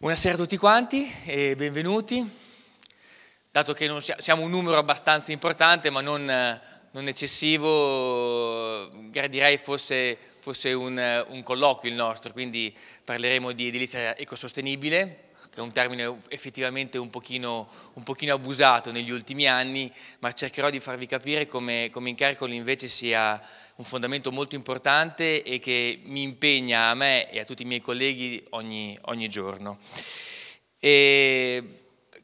Buonasera a tutti quanti e benvenuti. Dato che siamo un numero abbastanza importante ma non, non eccessivo, gradirei fosse, fosse un, un, colloquio il nostro, quindi parleremo di edilizia ecosostenibile che è un termine effettivamente un pochino, un pochino abusato negli ultimi anni, ma cercherò di farvi capire come, come Incaricoli invece sia un fondamento molto importante e che mi impegna a me e a tutti i miei colleghi ogni, ogni giorno. E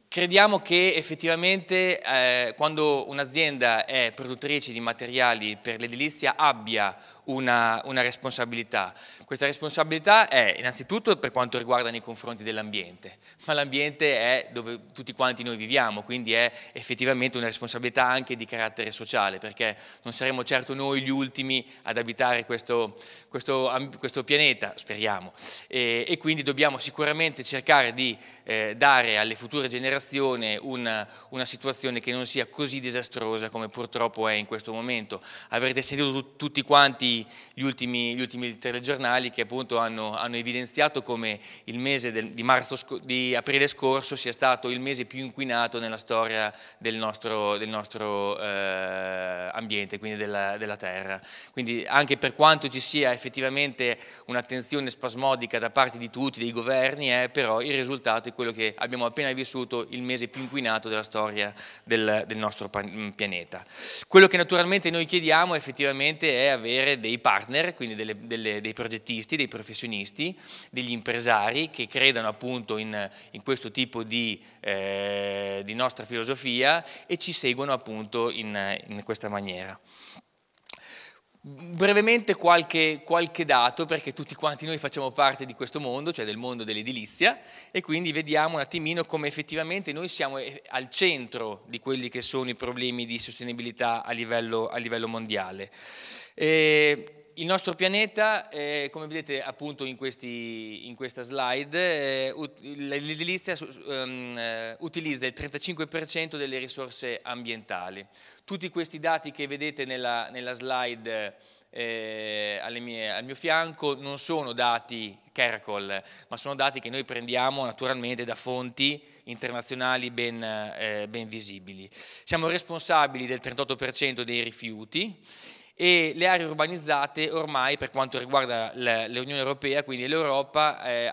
crediamo che effettivamente eh, quando un'azienda è produttrice di materiali per l'edilizia abbia una, una responsabilità. Questa responsabilità è innanzitutto per quanto riguarda nei confronti dell'ambiente, ma l'ambiente è dove tutti quanti noi viviamo, quindi è effettivamente una responsabilità anche di carattere sociale, perché non saremo certo noi gli ultimi ad abitare questo, questo, questo pianeta, speriamo, e, e, quindi dobbiamo sicuramente cercare di eh, dare alle future generazioni una, una situazione che non sia così disastrosa come purtroppo è in questo momento. Avrete sentito tutti quanti gli ultimi, gli ultimi telegiornali che appunto hanno, hanno evidenziato come il mese del, di, marzo, di, aprile scorso sia stato il mese più inquinato nella storia del nostro, del nostro eh, ambiente, quindi della, della terra. Quindi anche per quanto ci sia effettivamente un'attenzione spasmodica da parte di tutti, dei governi, eh, però il risultato è quello che abbiamo appena vissuto, il mese più inquinato della storia del, del nostro pianeta. Quello che naturalmente noi chiediamo effettivamente è avere dei partner, quindi delle, delle, dei progettisti, dei professionisti, degli impresari che credano appunto in, in questo tipo di, eh, di, nostra filosofia e ci seguono appunto in, in questa maniera. Brevemente qualche, qualche, dato, perché tutti quanti noi facciamo parte di questo mondo, cioè del mondo dell'edilizia, e quindi vediamo un attimino come effettivamente noi siamo eh, al centro di quelli che sono i problemi di sostenibilità a livello, a livello mondiale. E eh, il nostro pianeta, eh, come vedete appunto in, questi, in questa slide, eh, l'edilizia ehm, eh, utilizza il 35% delle risorse ambientali. Tutti questi dati che vedete nella, nella slide eh, mie, al mio fianco non sono dati Caracol, ma sono dati che noi prendiamo naturalmente da fonti internazionali ben, eh, ben visibili. Siamo responsabili del 38% dei rifiuti e le aree urbanizzate ormai per quanto riguarda l'Unione Europea, quindi l'Europa, eh,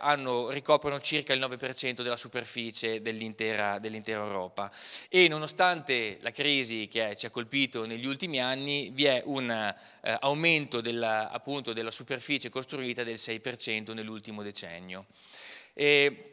ricoprono circa il 9% della superficie dell'intera, dell Europa e nonostante la crisi che ci ha colpito negli ultimi anni vi è un eh, aumento della, appunto, della superficie costruita del 6% nell'ultimo decennio. E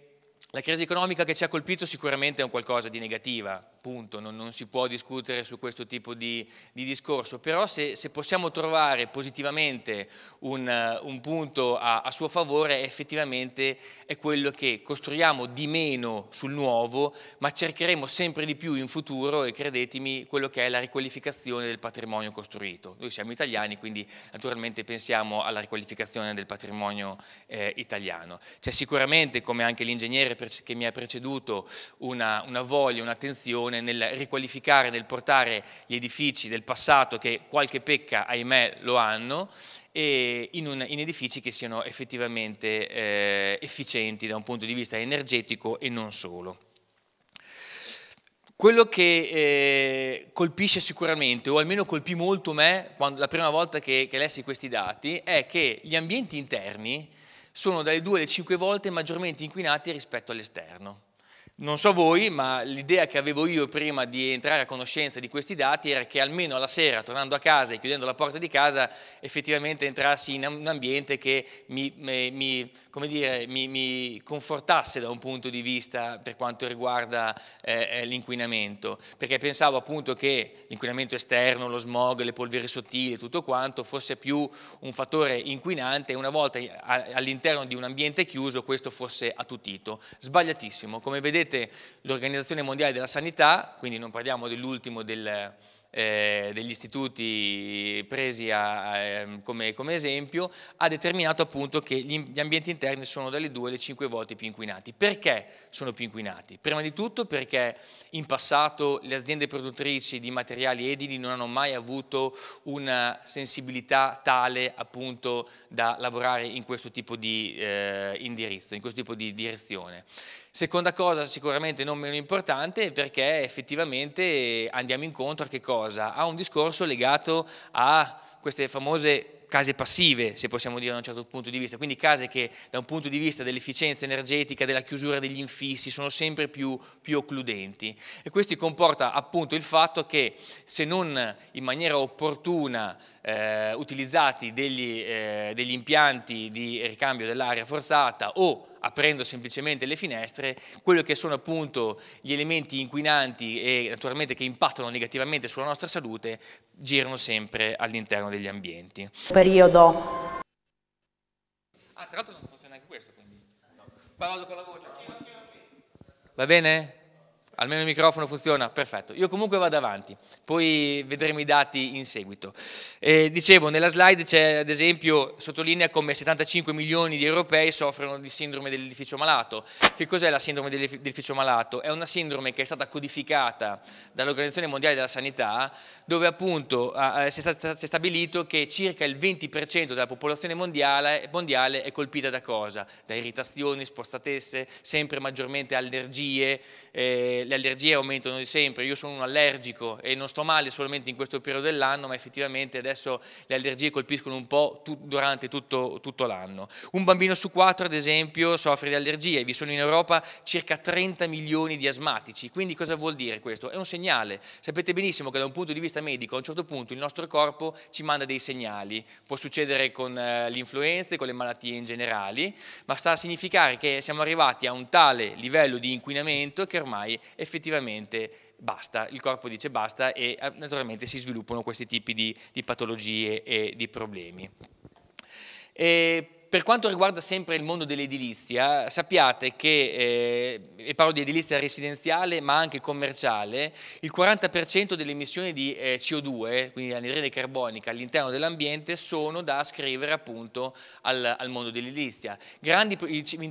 la crisi economica che ci ha colpito sicuramente è un qualcosa di negativa, punto, non, non, si può discutere su questo tipo di, di discorso, però se, se, possiamo trovare positivamente un, un punto a, a, suo favore effettivamente è quello che costruiamo di meno sul nuovo, ma cercheremo sempre di più in futuro, e credetemi, quello che è la riqualificazione del patrimonio costruito. Noi siamo italiani, quindi naturalmente pensiamo alla riqualificazione del patrimonio eh, italiano. C'è sicuramente, come anche l'ingegnere che mi ha preceduto, una, una voglia, un'attenzione nel riqualificare, nel portare gli edifici del passato che qualche pecca, ahimè, lo hanno, in, un, in, edifici che siano effettivamente eh, efficienti da un punto di vista energetico e non solo. Quello che eh, colpisce sicuramente, o almeno colpì molto me quando, la prima volta che, che lessi questi dati, è che gli ambienti interni sono dalle due alle cinque volte maggiormente inquinati rispetto all'esterno. Non so voi, ma l'idea che avevo io prima di entrare a conoscenza di questi dati era che almeno alla sera, tornando a casa e chiudendo la porta di casa, effettivamente entrassi in un ambiente che mi, mi, dire, mi, mi confortasse da un punto di vista per quanto riguarda eh, eh l'inquinamento, perché pensavo appunto che l'inquinamento esterno, lo smog, le polveri sottili, tutto quanto fosse più un fattore inquinante e una volta all'interno di un ambiente chiuso questo fosse attutito. Sbagliatissimo, come vedete vedete l'Organizzazione Mondiale della Sanità, quindi non parliamo dell'ultimo del, eh, degli istituti presi a, eh, come, come, esempio, ha determinato appunto che gli, gli ambienti interni sono dalle 2 alle 5 volte più inquinati. Perché sono più inquinati? Prima di tutto perché in passato le aziende produttrici di materiali edili non hanno mai avuto una sensibilità tale appunto da lavorare in questo tipo di eh, indirizzo, in questo tipo di direzione. Seconda cosa, sicuramente non meno importante, perché effettivamente andiamo incontro a che cosa? A un discorso legato a queste famose case passive, se possiamo dire da un certo punto di vista, quindi case che da un punto di vista dell'efficienza energetica, della chiusura degli infissi, sono sempre più, più occludenti. E questo comporta appunto il fatto che se non in maniera opportuna eh, utilizzati degli, eh, degli impianti di ricambio dell'aria forzata o aprendo semplicemente le finestre, quello che sono appunto gli elementi inquinanti e naturalmente che impattano negativamente sulla nostra salute girano sempre all'interno degli ambienti. Periodo. Ah, tra l'altro non funziona neanche questo, quindi. No. Parlo con la voce. Va bene? Almeno il microfono funziona? Perfetto. Io comunque vado avanti, poi vedremo i dati in seguito. Eh, dicevo, nella slide c'è ad esempio, sottolinea come 75 milioni di europei soffrono di sindrome dell'edificio malato. Che cos'è la sindrome dell'edificio malato? È una sindrome che è stata codificata dall'Organizzazione Mondiale della Sanità, dove appunto si, è si, è stabilito che circa il 20% della popolazione mondiale, mondiale è colpita da cosa? Da irritazioni, spostatesse, sempre maggiormente allergie, eh, le allergie aumentano di sempre, io sono un allergico e non sto male solamente in questo periodo dell'anno, ma effettivamente adesso le allergie colpiscono un po' tu, durante tutto, tutto l'anno. Un bambino su quattro, ad esempio, soffre di allergie, vi sono in Europa circa 30 milioni di asmatici, quindi cosa vuol dire questo? È un segnale, sapete benissimo che da un punto di vista medico a un certo punto il nostro corpo ci manda dei segnali, può succedere con eh, l'influenza e con le malattie in generale, ma sta a significare che siamo arrivati a un tale livello di inquinamento che ormai effettivamente basta, il corpo dice basta e eh, naturalmente si sviluppano questi tipi di, di patologie e di problemi. E per quanto riguarda sempre il mondo dell'edilizia, sappiate che, eh, e parlo di edilizia residenziale ma anche commerciale, il 40% delle emissioni di eh, CO2, quindi anidride carbonica all'interno dell'ambiente, sono da ascrivere appunto al, al mondo dell'edilizia. I,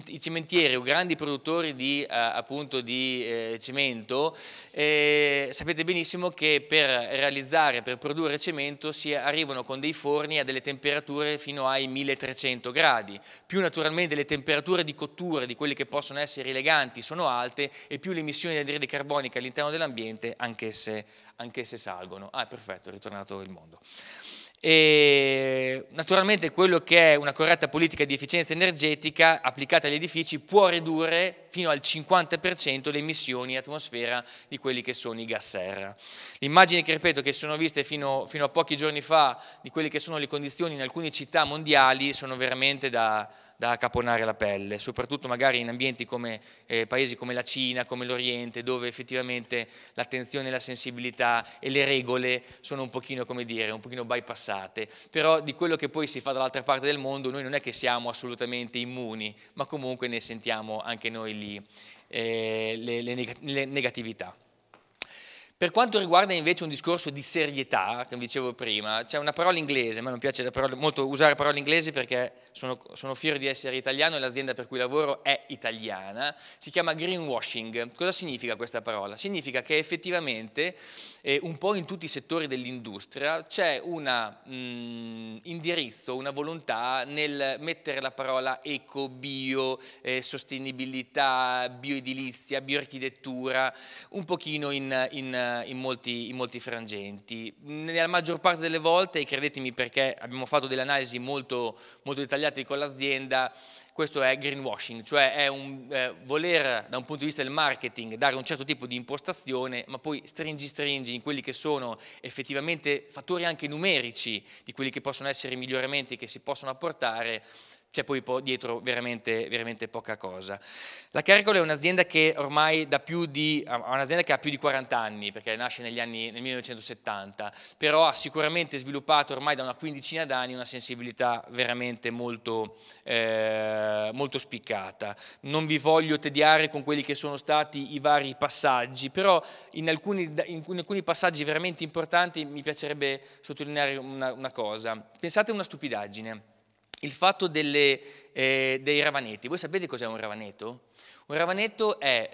i, cementieri o grandi produttori di, eh, appunto, di eh, cemento, eh, sapete benissimo che per realizzare, per produrre cemento si arrivano con dei forni a delle temperature fino ai 1300 gradi gradi, più naturalmente le temperature di cottura di quelle che possono essere eleganti sono alte e più le emissioni di anidride carbonica all'interno dell'ambiente anch'esse, anch'esse salgono. Ah, perfetto, è ritornato il mondo. E naturalmente quello che è una corretta politica di efficienza energetica applicata agli edifici può ridurre fino al 50% le emissioni in atmosfera di quelli che sono i gas serra. L'immagine che ripeto che sono viste fino, fino a pochi giorni fa di quelle che sono le condizioni in alcune città mondiali sono veramente da, da caponare la pelle, soprattutto magari in ambienti come eh, paesi come la Cina, come l'Oriente, dove effettivamente l'attenzione, la sensibilità e le regole sono un pochino, come dire, un pochino bypassate. Però di quello che poi si fa dall'altra parte del mondo noi non è che siamo assolutamente immuni, ma comunque ne sentiamo anche noi lì eh, le, le, neg le negatività. Per quanto riguarda invece un discorso di serietà, come dicevo prima, c'è una parola inglese, a me non piace parola, molto usare parole inglesi perché sono, sono, fiero di essere italiano e l'azienda per cui lavoro è italiana, si chiama greenwashing. Cosa significa questa parola? Significa che effettivamente eh, un po' in tutti i settori dell'industria c'è un mm, indirizzo, una volontà nel mettere la parola eco, bio, eh, sostenibilità, bioedilizia, bioarchitettura, un pochino in, in, in, molti, in molti frangenti. Nella maggior parte delle volte, credetemi perché abbiamo fatto delle analisi molto, molto dettagliate con l'azienda, questo è greenwashing, cioè è un, eh, voler da un punto di vista del marketing dare un certo tipo di impostazione, ma poi stringi stringi in quelli che sono effettivamente fattori anche numerici di quelli che possono essere i miglioramenti che si possono apportare, c'è poi dietro veramente, veramente, poca cosa. La Caricolo è un'azienda che ormai da più di, un'azienda che ha più di 40 anni, perché nasce negli anni, nel 1970, però ha sicuramente sviluppato ormai da una quindicina d'anni una sensibilità veramente molto, eh, molto spiccata. Non vi voglio tediare con quelli che sono stati i vari passaggi, però in alcuni, in alcuni passaggi veramente importanti mi piacerebbe sottolineare una, una cosa. Pensate a una stupidaggine il fatto delle, eh, dei ravanetti. Voi sapete cos'è un ravanetto? Un ravanetto è,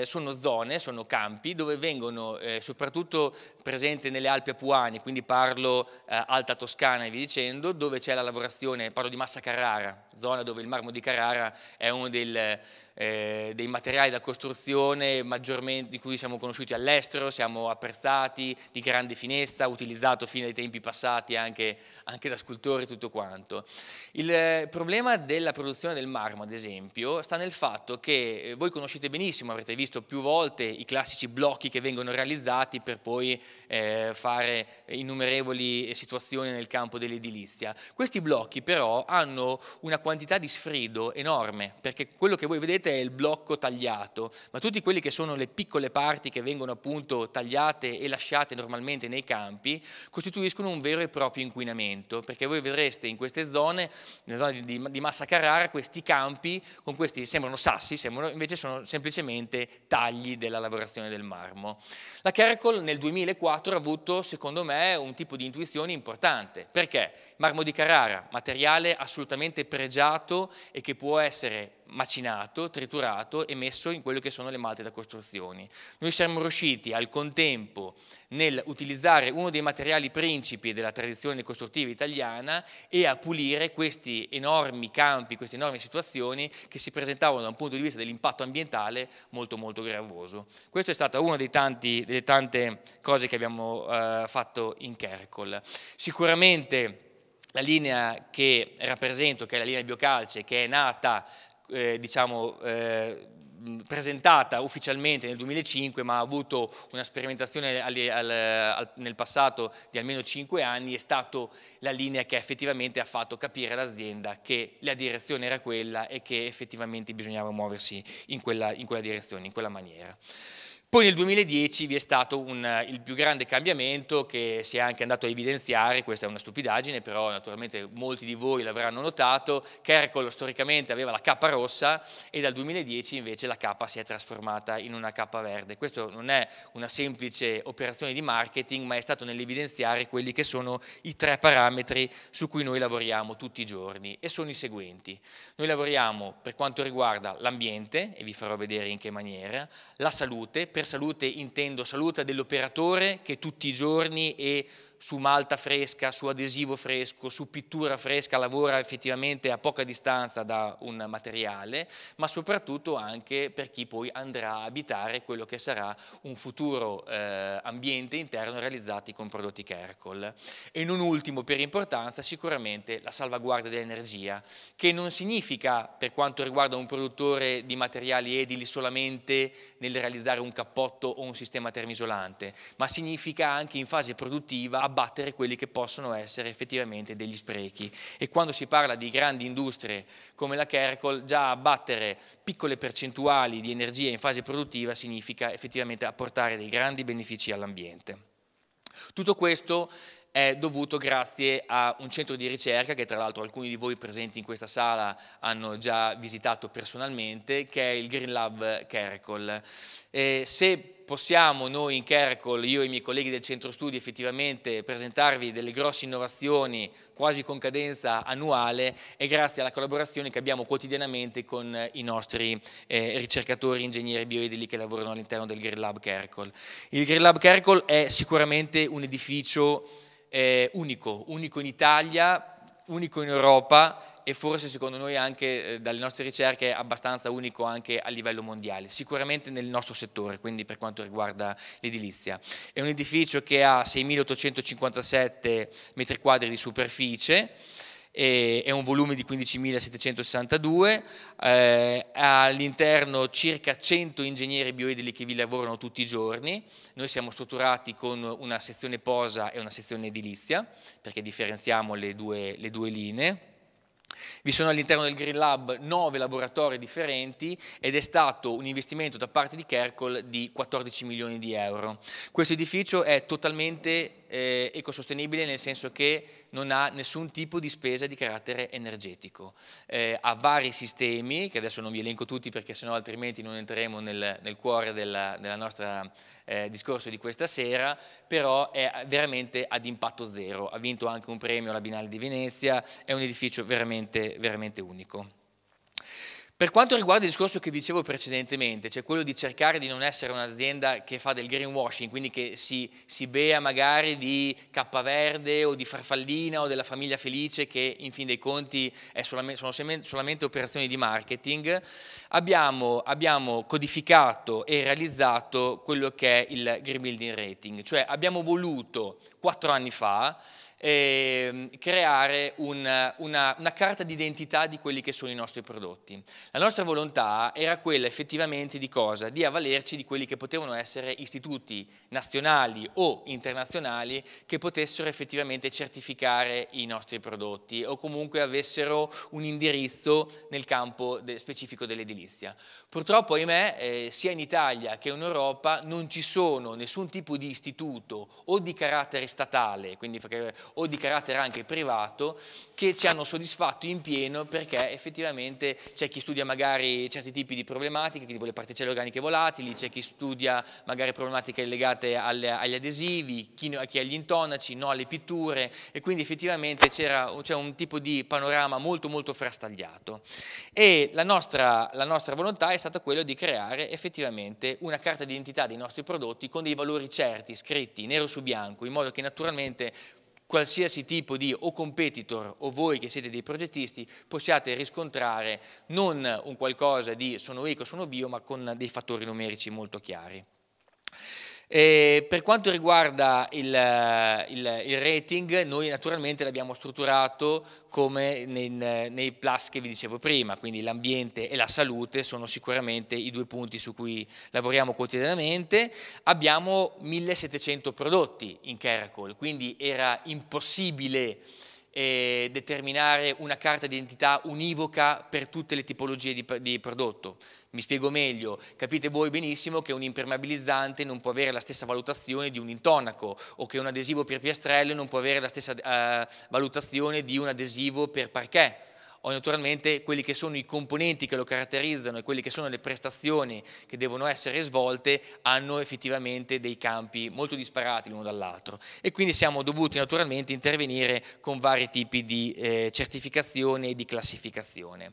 eh, sono zone, sono campi dove vengono, eh, soprattutto presente nelle Alpi Apuane, quindi parlo eh, Alta Toscana e vi dicendo, dove c'è la lavorazione, parlo di Massa Carrara, zona dove il marmo di Carrara è uno del, eh, dei materiali da costruzione di cui siamo conosciuti all'estero, siamo apprezzati, di grande finezza, utilizzato fino ai tempi passati anche, anche da scultori e tutto quanto. Il eh, problema della produzione del marmo, ad esempio, sta nel fatto che eh, voi conoscete benissimo, avrete visto più volte i classici blocchi che vengono realizzati per poi eh, fare innumerevoli situazioni nel campo dell'edilizia. Questi blocchi però hanno una quantità quantità di sfredo enorme, perché quello che voi vedete è il blocco tagliato, ma tutti quelli che sono le piccole parti che vengono appunto tagliate e lasciate normalmente nei campi, costituiscono un vero e proprio inquinamento, perché voi vedreste in queste zone, nella zona di, di Massa Carrara, questi campi con questi sembrano sassi, sembrano, invece sono semplicemente tagli della lavorazione del marmo. La Caracol nel 2004 ha avuto, secondo me, un tipo di intuizione importante, perché marmo di Carrara, materiale assolutamente pregiato, mangiato e che può essere macinato, triturato e messo in quello che sono le malte da costruzioni. Noi siamo riusciti al contempo nel utilizzare uno dei materiali principi della tradizione costruttiva italiana e a pulire questi enormi campi, queste enormi situazioni che si presentavano da un punto di vista dell'impatto ambientale molto molto gravoso. Questo è stata una tanti, delle tante cose che abbiamo eh, fatto in Kerkol. Sicuramente la linea che rappresento, che è la linea Biocalce, che è nata, eh, diciamo, eh, presentata ufficialmente nel 2005 ma ha avuto una sperimentazione al, al, al, nel passato di almeno 5 anni è stata la linea che effettivamente ha fatto capire all'azienda che la direzione era quella e che effettivamente bisognava muoversi in quella, in quella direzione, in quella maniera. Poi nel 2010 vi è stato un, eh, il più grande cambiamento che si è anche andato a evidenziare, questa è una stupidaggine, però naturalmente molti di voi l'avranno notato, Kercolo storicamente aveva la cappa rossa e dal 2010 invece la cappa si è trasformata in una cappa verde. Questo non è una semplice operazione di marketing, ma è stato nell'evidenziare quelli che sono i tre parametri su cui noi lavoriamo tutti i giorni e sono i seguenti. Noi lavoriamo per quanto riguarda l'ambiente, e vi farò vedere in che maniera, la salute, per salute intendo salute dell'operatore che tutti i giorni e su malta fresca, su adesivo fresco, su pittura fresca, lavora effettivamente a poca distanza da un materiale, ma soprattutto anche per chi poi andrà a abitare quello che sarà un futuro eh, ambiente interno realizzati con prodotti Kercol. E non ultimo per importanza sicuramente la salvaguardia dell'energia, che non significa per quanto riguarda un produttore di materiali edili solamente nel realizzare un cappotto o un sistema termisolante, ma significa anche in fase produttiva abbattere quelli che possono essere effettivamente degli sprechi. E quando si parla di grandi industrie come la Kercol, già abbattere piccole percentuali di energia in fase produttiva significa effettivamente apportare dei grandi benefici all'ambiente. Tutto questo è dovuto grazie a un centro di ricerca che tra l'altro alcuni di voi presenti in questa sala hanno già visitato personalmente, che è il Green Lab Caracol. Eh, se possiamo noi in Kercol, io e i miei colleghi del centro studi, effettivamente presentarvi delle grosse innovazioni quasi con cadenza annuale e grazie alla collaborazione che abbiamo quotidianamente con i nostri eh, ricercatori, ingegneri bioedili che lavorano all'interno del Green Lab Kercol. Il Green Lab Kercol è sicuramente un edificio eh, unico, unico in Italia unico in Europa e forse secondo noi anche eh, dalle nostre ricerche è abbastanza unico anche a livello mondiale, sicuramente nel nostro settore, quindi per quanto riguarda l'edilizia. È un edificio che ha 6.857 metri quadri di superficie, è un volume di 15.762, eh, ha all'interno circa 100 ingegneri bioedili che vi lavorano tutti i giorni, noi siamo strutturati con una sezione posa e una sezione edilizia, perché differenziamo le due, le due linee. Vi sono all'interno del Green Lab nove laboratori differenti ed è stato un investimento da parte di Kercol di 14 milioni di euro. Questo edificio è totalmente eh, ecosostenibile nel senso che non ha nessun tipo di spesa di carattere energetico. Eh, ha vari sistemi, che adesso non vi elenco tutti perché sennò altrimenti non entriamo nel, nel cuore del nostro eh, discorso di questa sera, però è veramente ad impatto zero. Ha vinto anche un premio alla Binale di Venezia, è un edificio veramente, veramente unico. Per quanto riguarda il discorso che dicevo precedentemente, cioè quello di cercare di non essere un'azienda che fa del greenwashing, quindi che si, si bea magari di cappa verde o di Farfallina o della famiglia felice che in fin dei conti solamente, sono solamente operazioni di marketing, abbiamo, abbiamo, codificato e realizzato quello che è il green building rating, cioè abbiamo voluto quattro anni fa eh, creare un, una, una, carta d'identità di quelli che sono i nostri prodotti. La nostra volontà era quella effettivamente di cosa? Di avvalerci di quelli che potevano essere istituti nazionali o internazionali che potessero effettivamente certificare i nostri prodotti o comunque avessero un indirizzo nel campo de specifico dell'edilizia. Purtroppo, ahimè, eh, sia in Italia che in Europa non ci sono nessun tipo di istituto o di carattere statale, quindi o di carattere anche privato che ci hanno soddisfatto in pieno perché effettivamente c'è chi studia magari certi tipi di problematiche, tipo le particelle organiche volatili, c'è chi studia magari problematiche legate alle, agli adesivi, chi, chi agli intonaci, no alle pitture e quindi effettivamente c'era, un tipo di panorama molto molto frastagliato e la nostra, la nostra volontà è stata quella di creare effettivamente una carta d'identità dei nostri prodotti con dei valori certi, scritti nero su bianco, in modo che naturalmente qualsiasi tipo di o competitor o voi che siete dei progettisti possiate riscontrare non un qualcosa di sono eco, sono bio, ma con dei fattori numerici molto chiari. E per quanto riguarda il, il, il, rating, noi naturalmente l'abbiamo strutturato come nei, nei, plus che vi dicevo prima, quindi l'ambiente e la salute sono sicuramente i due punti su cui lavoriamo quotidianamente. Abbiamo 1700 prodotti in Caracol, quindi era impossibile eh, determinare una carta d'identità univoca per tutte le tipologie di, di, prodotto. Mi spiego meglio, capite voi benissimo che un impermeabilizzante non può avere la stessa valutazione di un intonaco o che un adesivo per piastrelle non può avere la stessa eh, valutazione di un adesivo per parquet o naturalmente quelli che sono i componenti che lo caratterizzano e quelle che sono le prestazioni che devono essere svolte hanno effettivamente dei campi molto disparati l'uno dall'altro e quindi siamo dovuti naturalmente intervenire con vari tipi di eh, certificazione e di classificazione.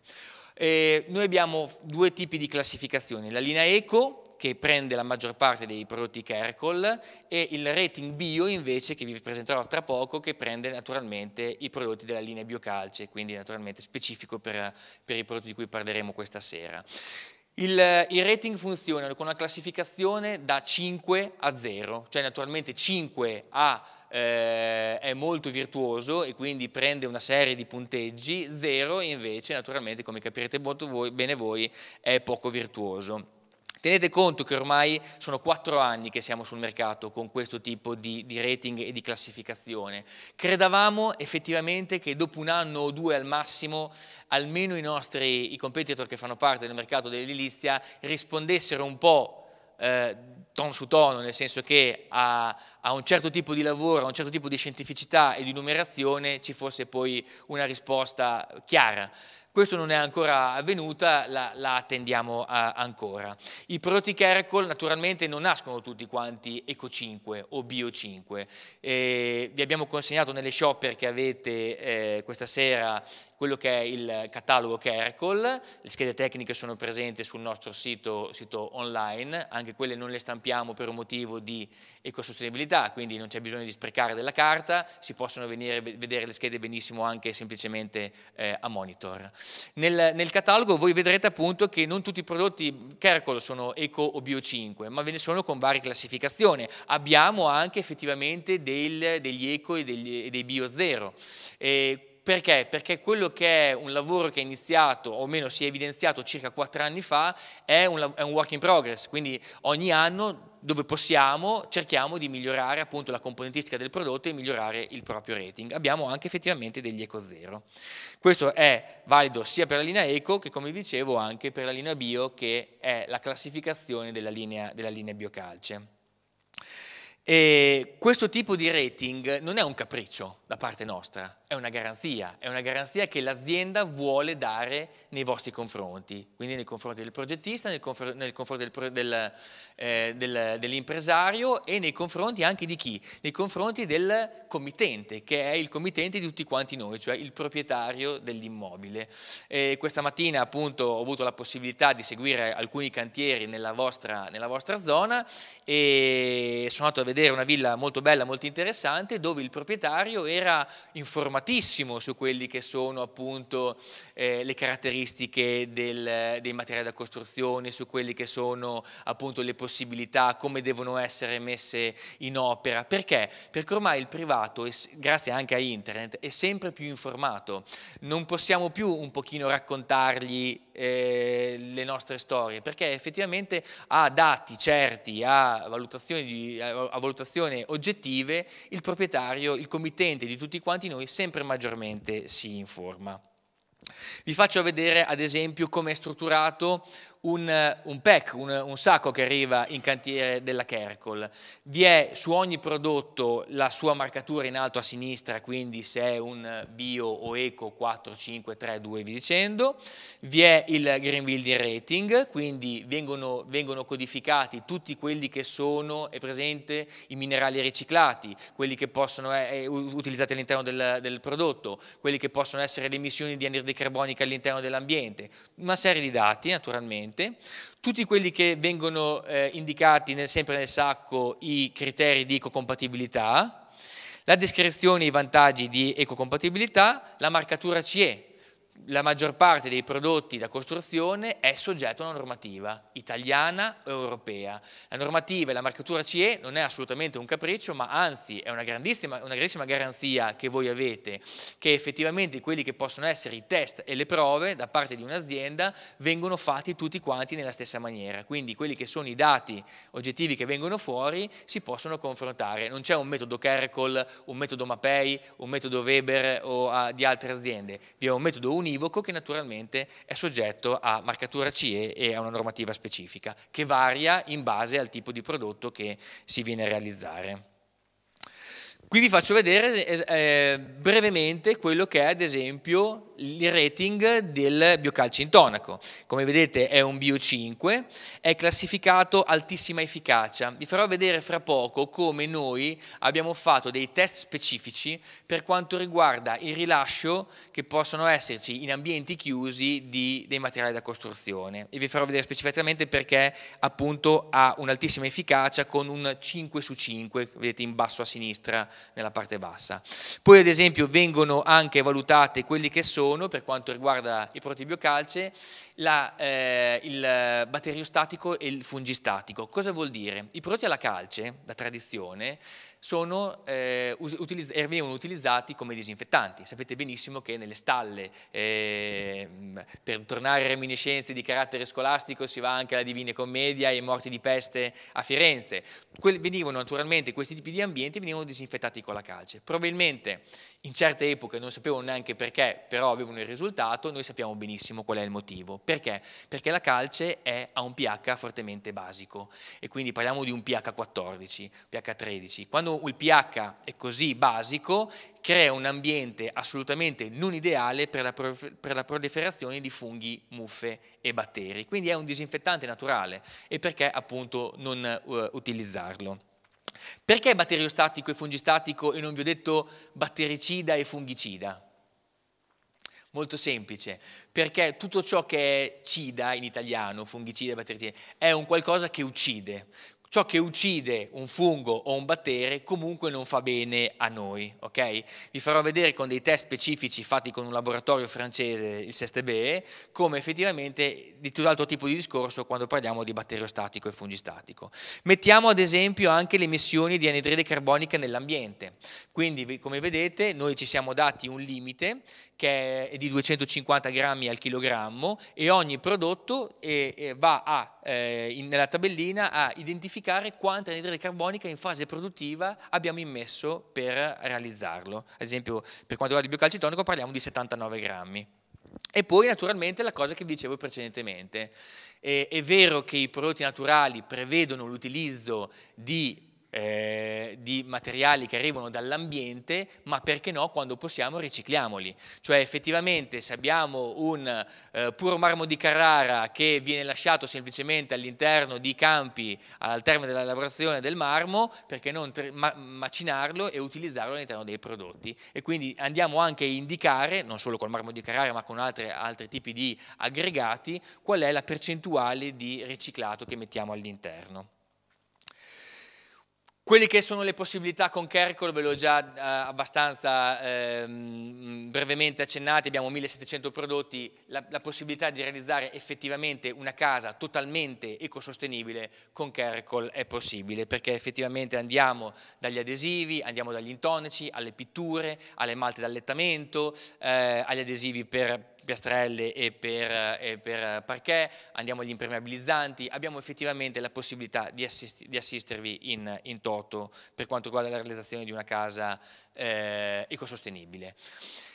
Eh, noi abbiamo due tipi di classificazione, la linea ECO che prende la maggior parte dei prodotti Kercol e il rating bio invece che vi presenterò tra poco che prende naturalmente i prodotti della linea biocalce, quindi naturalmente specifico per, per i prodotti di cui parleremo questa sera. Il, il, rating funziona con una classificazione da 5 a 0, cioè naturalmente 5 a, eh, è molto virtuoso e quindi prende una serie di punteggi, 0 invece naturalmente come capirete voi, bene voi è poco virtuoso. Tenete conto che ormai sono quattro anni che siamo sul mercato con questo tipo di, di rating e di classificazione. Credavamo effettivamente che dopo un anno o due al massimo almeno i nostri i competitor che fanno parte del mercato dell'edilizia rispondessero un po' eh, tono su tono, nel senso che a, a, un certo tipo di lavoro, a un certo tipo di scientificità e di numerazione ci fosse poi una risposta chiara. Questo non è ancora avvenuta, la, la attendiamo a, eh, ancora. I prodotti Caracol naturalmente non nascono tutti quanti Eco 5 o Bio 5. Eh, vi abbiamo consegnato nelle shopper che avete eh, questa sera quello che è il catalogo Caracol, le schede tecniche sono presenti sul nostro sito, sito online, anche quelle non le stampiamo per un motivo di ecosostenibilità, quindi non c'è bisogno di sprecare della carta, si possono venire, vedere le schede benissimo anche semplicemente eh, a monitor. Nel, nel, catalogo voi vedrete appunto che non tutti i prodotti Caracol sono eco o bio 5, ma ve ne sono con varie classificazioni. Abbiamo anche effettivamente del, degli eco e, degli, e dei bio 0. Perché? Perché quello che è un lavoro che è iniziato, o meno si è evidenziato circa quattro anni fa, è un, è un work in progress, quindi ogni anno dove possiamo cerchiamo di migliorare appunto la componentistica del prodotto e migliorare il proprio rating. Abbiamo anche effettivamente degli eco zero. Questo è valido sia per la linea eco che come dicevo anche per la linea bio che è la classificazione della linea, della linea biocalce. E questo tipo di rating non è un capriccio da parte nostra, una garanzia, è una garanzia che l'azienda vuole dare nei vostri confronti, quindi nei confronti del progettista, nei confronti, nel confronti del, del, eh, del, dell'impresario e nei confronti anche di chi? Nei confronti del committente, che è il committente di tutti quanti noi, cioè il proprietario dell'immobile. E questa mattina appunto ho avuto la possibilità di seguire alcuni cantieri nella vostra, nella vostra zona e sono andato a vedere una villa molto bella, molto interessante, dove il proprietario era informativo fortissimo su quelli che sono appunto eh, le caratteristiche del, dei materiali da costruzione, su quelli che sono appunto le possibilità, come devono essere messe in opera. Perché? Perché ormai il privato, grazie anche a internet, è sempre più informato. Non possiamo più un pochino raccontargli eh, le nostre storie, perché effettivamente ha dati certi, ha valutazioni, di, a valutazioni oggettive, il proprietario, il committente di tutti quanti noi sempre maggiormente si informa. Vi faccio vedere ad esempio come è strutturato un, un pack, un, un, sacco che arriva in cantiere della Kercol. Vi è su ogni prodotto la sua marcatura in alto a sinistra, quindi se è un bio o eco 4, 5, 3, 2 vi dicendo. Vi è il green building rating, quindi vengono, vengono codificati tutti quelli che sono, è presente, i minerali riciclati, quelli che possono essere eh, eh, utilizzati all'interno del, del prodotto, quelli che possono essere le emissioni di anidride carbonica all'interno dell'ambiente, una serie di dati naturalmente corrente, tutti quelli che vengono eh, indicati nel, sempre nel sacco i criteri di ecocompatibilità, la descrizione e i vantaggi di ecocompatibilità, la marcatura CE, la maggior parte dei prodotti da costruzione è soggetto a una normativa italiana o europea. La normativa e la marcatura CE non è assolutamente un capriccio, ma anzi è una grandissima, una grandissima garanzia che voi avete che effettivamente quelli che possono essere i test e le prove da parte di un'azienda vengono fatti tutti quanti nella stessa maniera. Quindi quelli che sono i dati oggettivi che vengono fuori si possono confrontare. Non c'è un metodo Kerkel, un metodo Mapei, un metodo Weber o uh, di altre aziende. Vi è un metodo unico univoco che naturalmente è soggetto a marcatura CE e a una normativa specifica che varia in base al tipo di prodotto che si viene a realizzare. Qui vi faccio vedere eh, brevemente quello che è ad esempio il rating del biocalcio intonaco. Come vedete è un Bio 5, è classificato altissima efficacia. Vi farò vedere fra poco come noi abbiamo fatto dei test specifici per quanto riguarda il rilascio che possono esserci in ambienti chiusi di, dei materiali da costruzione. E vi farò vedere specificatamente perché appunto ha un'altissima efficacia con un 5 su 5, vedete in basso a sinistra nella parte bassa. Poi ad esempio vengono anche valutate quelli che sono sono, per quanto riguarda i protibiocalce, la, eh, il batteriostatico e il fungistatico. Cosa vuol dire? I prodotti alla calce, da tradizione, sono, eh, utilizz- venivano utilizzati come disinfettanti. Sapete benissimo che nelle stalle, eh, per tornare a reminiscenze di carattere scolastico, si va anche alla Divina Commedia e ai morti di peste a Firenze. Que- venivano naturalmente questi tipi di ambienti venivano disinfettati con la calce. Probabilmente in certe epoche non sapevano neanche perché, però avevano il risultato, noi sappiamo benissimo qual è il motivo. Perché? Perché la calce è a un pH fortemente basico e quindi parliamo di un pH 14, pH 13. Quando il pH è così basico, crea un ambiente assolutamente non ideale per la, per la, proliferazione di funghi, muffe e batteri. Quindi è un disinfettante naturale e perché appunto non uh, utilizzarlo? Perché batteriostatico e fungistatico e non vi ho detto battericida e fungicida? Molto semplice, perché tutto ciò che è cida in italiano, fungicida, battericida, è un qualcosa che uccide ciò che uccide un fungo o un batterio comunque non fa bene a noi, ok? Vi farò vedere con dei test specifici fatti con un laboratorio francese, il SESTEBE, come effettivamente di tutto tutt'altro tipo di discorso quando parliamo di batterio statico e fungistatico. Mettiamo ad esempio anche le emissioni di anidride carbonica nell'ambiente, quindi come vedete noi ci siamo dati un limite che è di 250 grammi al chilogrammo e ogni prodotto va a, eh, nella tabellina a identificare quanta anidride carbonica in fase produttiva abbiamo immesso per realizzarlo. Ad esempio per quanto riguarda il biocalcitonico parliamo di 79 grammi. E poi naturalmente la cosa che vi dicevo precedentemente, è, è vero che i prodotti naturali prevedono l'utilizzo di eh, di materiali che arrivano dall'ambiente, ma perché no, quando possiamo ricicliamoli. Cioè effettivamente se abbiamo un eh, puro marmo di Carrara che viene lasciato semplicemente all'interno di campi al termine della lavorazione del marmo, perché non ma macinarlo e utilizzarlo all'interno dei prodotti. E quindi andiamo anche a indicare, non solo col marmo di Carrara, ma con altre, altri tipi di aggregati, qual è la percentuale di riciclato che mettiamo all'interno. Quelle che sono le possibilità con Kercol ve l'ho già eh, abbastanza ehm, brevemente accennate, abbiamo 1700 prodotti, la, la, possibilità di realizzare effettivamente una casa totalmente ecosostenibile con Kercol è possibile perché effettivamente andiamo dagli adesivi, andiamo dagli intonici, alle pitture, alle malte d'allettamento, eh, agli adesivi per piastrelle e per, e per parquet, andiamo agli impermeabilizzanti, abbiamo effettivamente la possibilità di, assist di assistervi in, in, toto per quanto riguarda la realizzazione di una casa eh, ecosostenibile.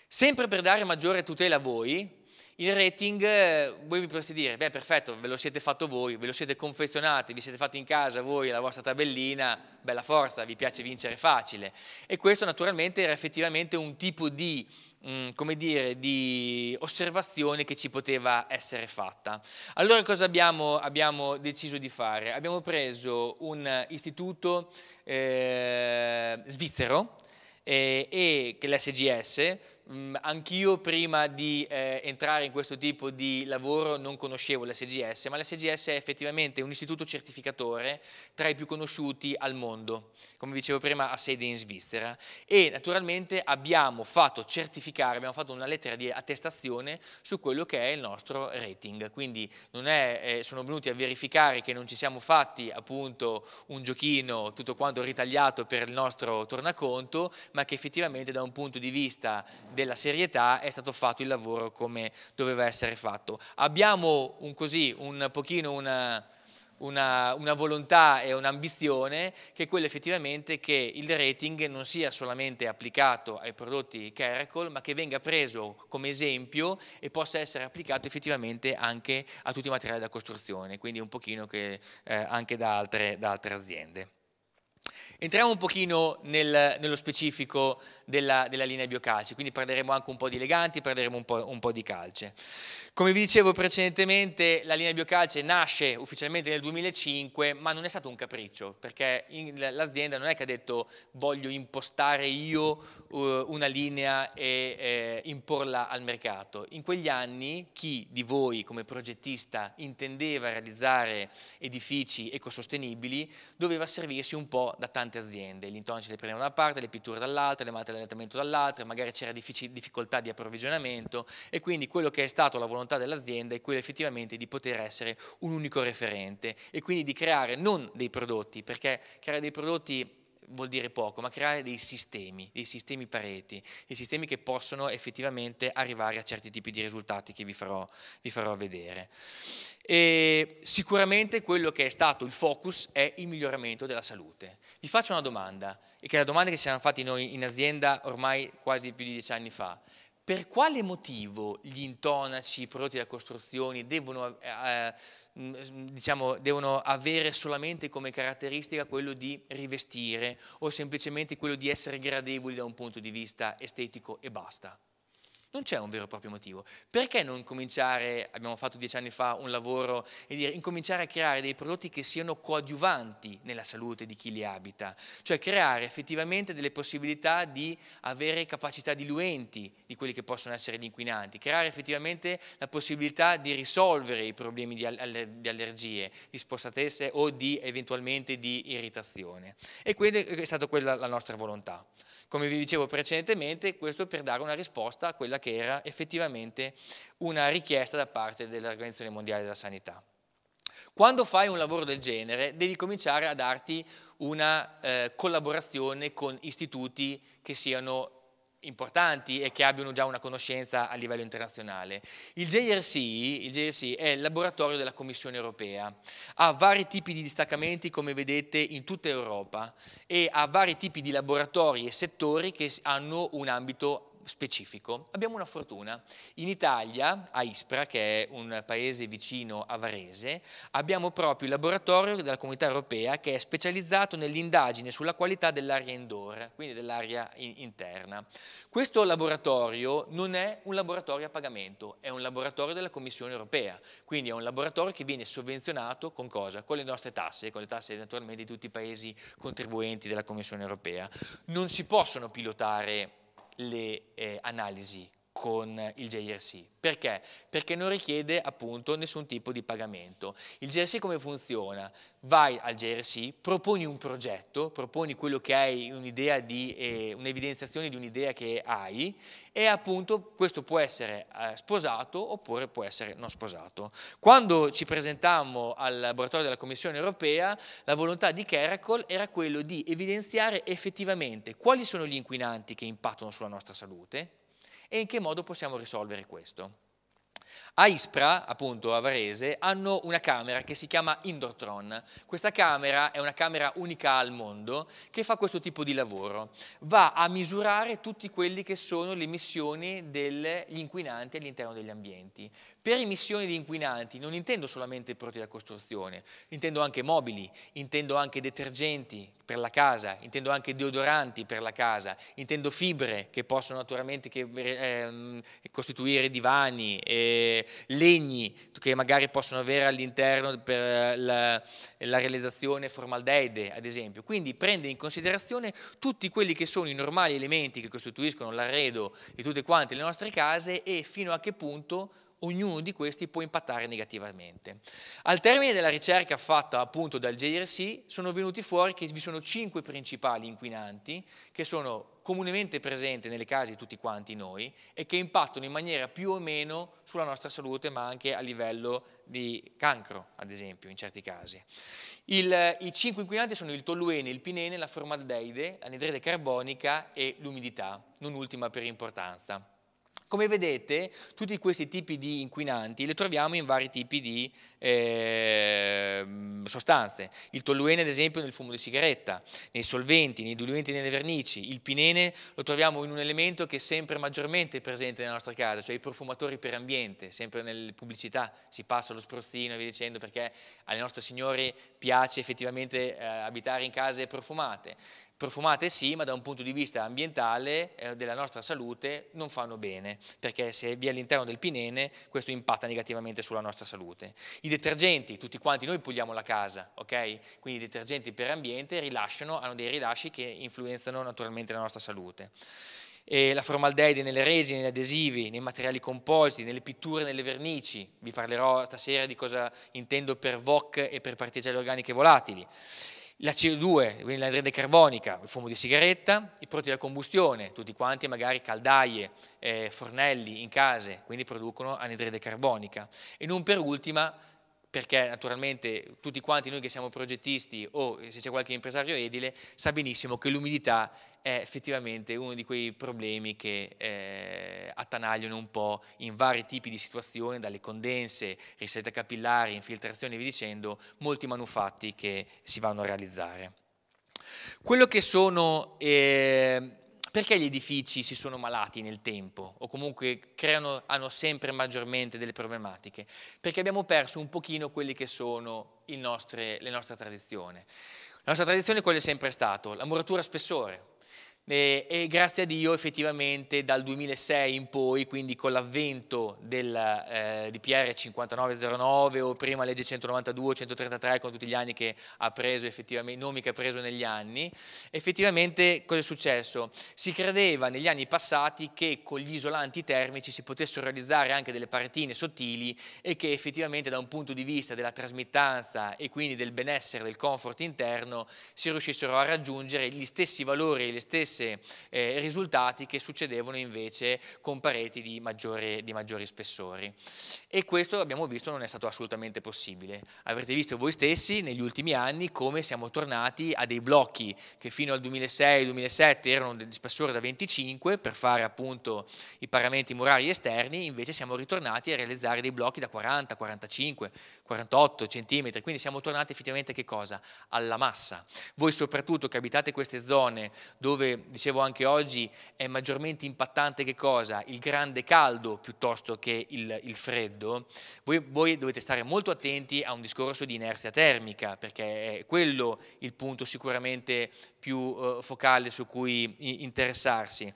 Sempre per dare maggiore tutela a voi, il rating, eh, voi mi potreste dire, beh perfetto, ve lo siete fatto voi, ve lo siete confezionati, vi siete fatti in casa voi la vostra tabellina, bella forza, vi piace vincere facile. E questo naturalmente era effettivamente un tipo di Mm, come dire, di osservazione che ci poteva essere fatta. Allora cosa abbiamo, abbiamo deciso di fare? Abbiamo preso un istituto eh, svizzero, eh, e, e l'SGS Mm, anch'io prima di eh, entrare in questo tipo di lavoro non conoscevo la SGS, ma la SGS è effettivamente un istituto certificatore tra i più conosciuti al mondo, come dicevo prima ha sede in Svizzera e naturalmente abbiamo fatto certificare, abbiamo fatto una lettera di attestazione su quello che è il nostro rating, quindi è, eh, sono venuti a verificare che non ci siamo fatti appunto un giochino tutto quanto ritagliato per il nostro tornaconto, ma che effettivamente da un punto di vista del della serietà è stato fatto il lavoro come doveva essere fatto. Abbiamo un così, un pochino una, una, una, volontà e un'ambizione che è quella effettivamente che il rating non sia solamente applicato ai prodotti Caracol, ma che venga preso come esempio e possa essere applicato effettivamente anche a tutti i materiali da costruzione, quindi un pochino che, eh, anche da altre, da altre aziende. Entriamo un pochino nel, nello specifico della, della, linea biocalce, quindi perderemo anche un po' di leganti, perderemo un po', un po', di calce. Come vi dicevo precedentemente, la linea biocalce nasce ufficialmente nel 2005, ma non è stato un capriccio, perché l'azienda non è che ha detto voglio impostare io eh, una linea e eh, imporla al mercato. In quegli anni chi di voi come progettista intendeva realizzare edifici ecosostenibili doveva servirsi un po' da tanti tante aziende, gli intonici li prendevano da una parte, le pitture dall'altra, le matte di allenamento dall'altra, magari c'era difficoltà di approvvigionamento e quindi quello che è stato la volontà dell'azienda è quello effettivamente di poter essere un unico referente e quindi di creare non dei prodotti, perché creare dei prodotti vuol dire poco, ma creare dei sistemi, dei sistemi pareti, dei sistemi che possono effettivamente arrivare a certi tipi di risultati che vi farò, vi farò vedere. E sicuramente quello che è stato il focus è il miglioramento della salute. Vi faccio una domanda, e che è la domanda che ci siamo fatti noi in azienda ormai quasi più di dieci anni fa per quale motivo gli intonaci prodotti da costruzioni devono, eh, mm, diciamo, devono, avere solamente come caratteristica quello di rivestire o semplicemente quello di essere gradevoli da un punto di vista estetico e basta? Non c'è un vero e proprio motivo. Perché non cominciare, abbiamo fatto dieci anni fa un lavoro, e dire, incominciare a creare dei prodotti che siano coadiuvanti nella salute di chi li abita? Cioè creare effettivamente delle possibilità di avere capacità diluenti di quelli che possono essere gli inquinanti, creare effettivamente la possibilità di risolvere i problemi di, aller di allergie, di spostatezze o di, eventualmente di irritazione. E quindi eh, è stata quella la nostra volontà. Come vi dicevo precedentemente, questo per dare una risposta a quella che era effettivamente una richiesta da parte dell'Organizzazione Mondiale della Sanità. Quando fai un lavoro del genere devi cominciare a darti una eh, collaborazione con istituti che siano importanti e che abbiano già una conoscenza a livello internazionale. Il JRC, il JRC, è il laboratorio della Commissione europea, ha vari tipi di distaccamenti come vedete in tutta Europa e ha vari tipi di laboratori e settori che hanno un ambito specifico. Abbiamo una fortuna. In Italia, a Ispra, che è un paese vicino a Varese, abbiamo proprio il laboratorio della comunità europea che è specializzato nell'indagine sulla qualità dell'aria indoor, quindi dell'aria in interna. Questo laboratorio non è un laboratorio a pagamento, è un laboratorio della Commissione europea, quindi è un laboratorio che viene sovvenzionato con cosa? Con le nostre tasse, con le tasse naturalmente di tutti i paesi contribuenti della Commissione europea. Non si possono pilotare le eh, analisi con il JRC. Perché? Perché non richiede appunto nessun tipo di pagamento. Il JRC come funziona? Vai al JRC, proponi un progetto, proponi quello che hai, un'idea di, eh, un'evidenziazione di un'idea che hai e appunto questo può essere eh, sposato oppure può essere non sposato. Quando ci presentammo al laboratorio della Commissione europea, la volontà di Caracol era quella di evidenziare effettivamente quali sono gli inquinanti che impattano sulla nostra salute, e in che modo possiamo risolvere questo. A Ispra, appunto a Varese, hanno una camera che si chiama Indortron. Questa camera è una camera unica al mondo che fa questo tipo di lavoro. Va a misurare tutti quelli che sono le emissioni degli inquinanti all'interno degli ambienti. Per emissioni di inquinanti non intendo solamente prodotti da costruzione, intendo anche mobili, intendo anche detergenti per la casa, intendo anche deodoranti per la casa, intendo fibre che possono naturalmente che, eh, ehm, costituire divani, eh, legni che magari possono avere all'interno per eh, la, la realizzazione formaldeide, ad esempio. Quindi prende in considerazione tutti quelli che sono i normali elementi che costituiscono l'arredo di tutte quante le nostre case e fino a che punto ognuno di questi può impattare negativamente. Al termine della ricerca fatta appunto dal JRC sono venuti fuori che vi sono cinque principali inquinanti che sono comunemente presente nelle case di tutti quanti noi e che impattano in maniera più o meno sulla nostra salute, ma anche a livello di cancro, ad esempio, in certi casi. Il, I cinque inquinanti sono il toluene, il pinene, la formaldeide, l'anidride carbonica e l'umidità, non ultima per importanza. Come vedete, tutti questi tipi di inquinanti li troviamo in vari tipi di eh, sostanze. Il toluene, ad esempio, nel fumo di sigaretta, nei solventi, nei diluenti nelle vernici. Il pinene lo troviamo in un elemento che è sempre maggiormente presente nella nostra casa, cioè i profumatori per ambiente. Sempre nelle pubblicità si passa lo spruzzino e via dicendo perché alle nostre signore piace effettivamente eh, abitare in case profumate profumate sì, ma da un punto di vista ambientale, eh, della nostra salute, non fanno bene, perché se vi è all'interno del pinene questo impatta negativamente sulla nostra salute. I detergenti, tutti quanti noi puliamo la casa, ok? Quindi i detergenti per ambiente rilasciano, hanno dei rilasci che influenzano naturalmente la nostra salute. E la formaldeide nelle resine, negli adesivi, nei materiali compositi, nelle pitture, nelle vernici, vi parlerò stasera di cosa intendo per VOC e per particelle organiche volatili la CO2, quindi l'anidride carbonica, il fumo di sigaretta, i prodotti da combustione, tutti quanti magari caldaie, eh, fornelli in case, quindi producono anidride carbonica. E non per ultima perché naturalmente tutti quanti noi che siamo progettisti o se c'è qualche impresario edile sa benissimo che l'umidità è effettivamente uno di quei problemi che eh, attanagliano un po' in vari tipi di situazioni, dalle condense, risalite capillari, infiltrazioni e via dicendo, molti manufatti che si vanno a realizzare. Quello che sono eh, perché gli edifici si sono malati nel tempo o comunque creano, hanno sempre maggiormente delle problematiche? Perché abbiamo perso un pochino quelle che sono nostre, le nostre tradizioni. La nostra tradizione è quella sempre stata la muratura a spessore, eh, e, grazie a Dio effettivamente dal 2006 in poi, quindi con l'avvento del eh, DPR 5909 o prima legge 192, 133 con tutti gli anni che ha preso effettivamente, i nomi che ha preso negli anni, effettivamente cosa è successo? Si credeva negli anni passati che con gli isolanti termici si potessero realizzare anche delle partine sottili e che effettivamente da un punto di vista della trasmittanza e quindi del benessere, del comfort interno si riuscissero a raggiungere gli stessi valori e le stesse stessi eh, risultati che succedevano invece con pareti di maggiori, di maggiori spessori. E questo abbiamo visto non è stato assolutamente possibile. Avrete visto voi stessi negli ultimi anni come siamo tornati a dei blocchi che fino al 2006-2007 erano di spessore da 25 per fare appunto i paramenti murari esterni, invece siamo ritornati a realizzare dei blocchi da 40, 45, 48 cm, quindi siamo tornati effettivamente a che cosa? Alla massa. Voi soprattutto che abitate queste zone dove dicevo anche oggi, è maggiormente impattante che cosa? Il grande caldo piuttosto che il, il freddo, voi, voi, dovete stare molto attenti a un discorso di inerzia termica, perché è quello il punto sicuramente più eh, focale su cui interessarsi.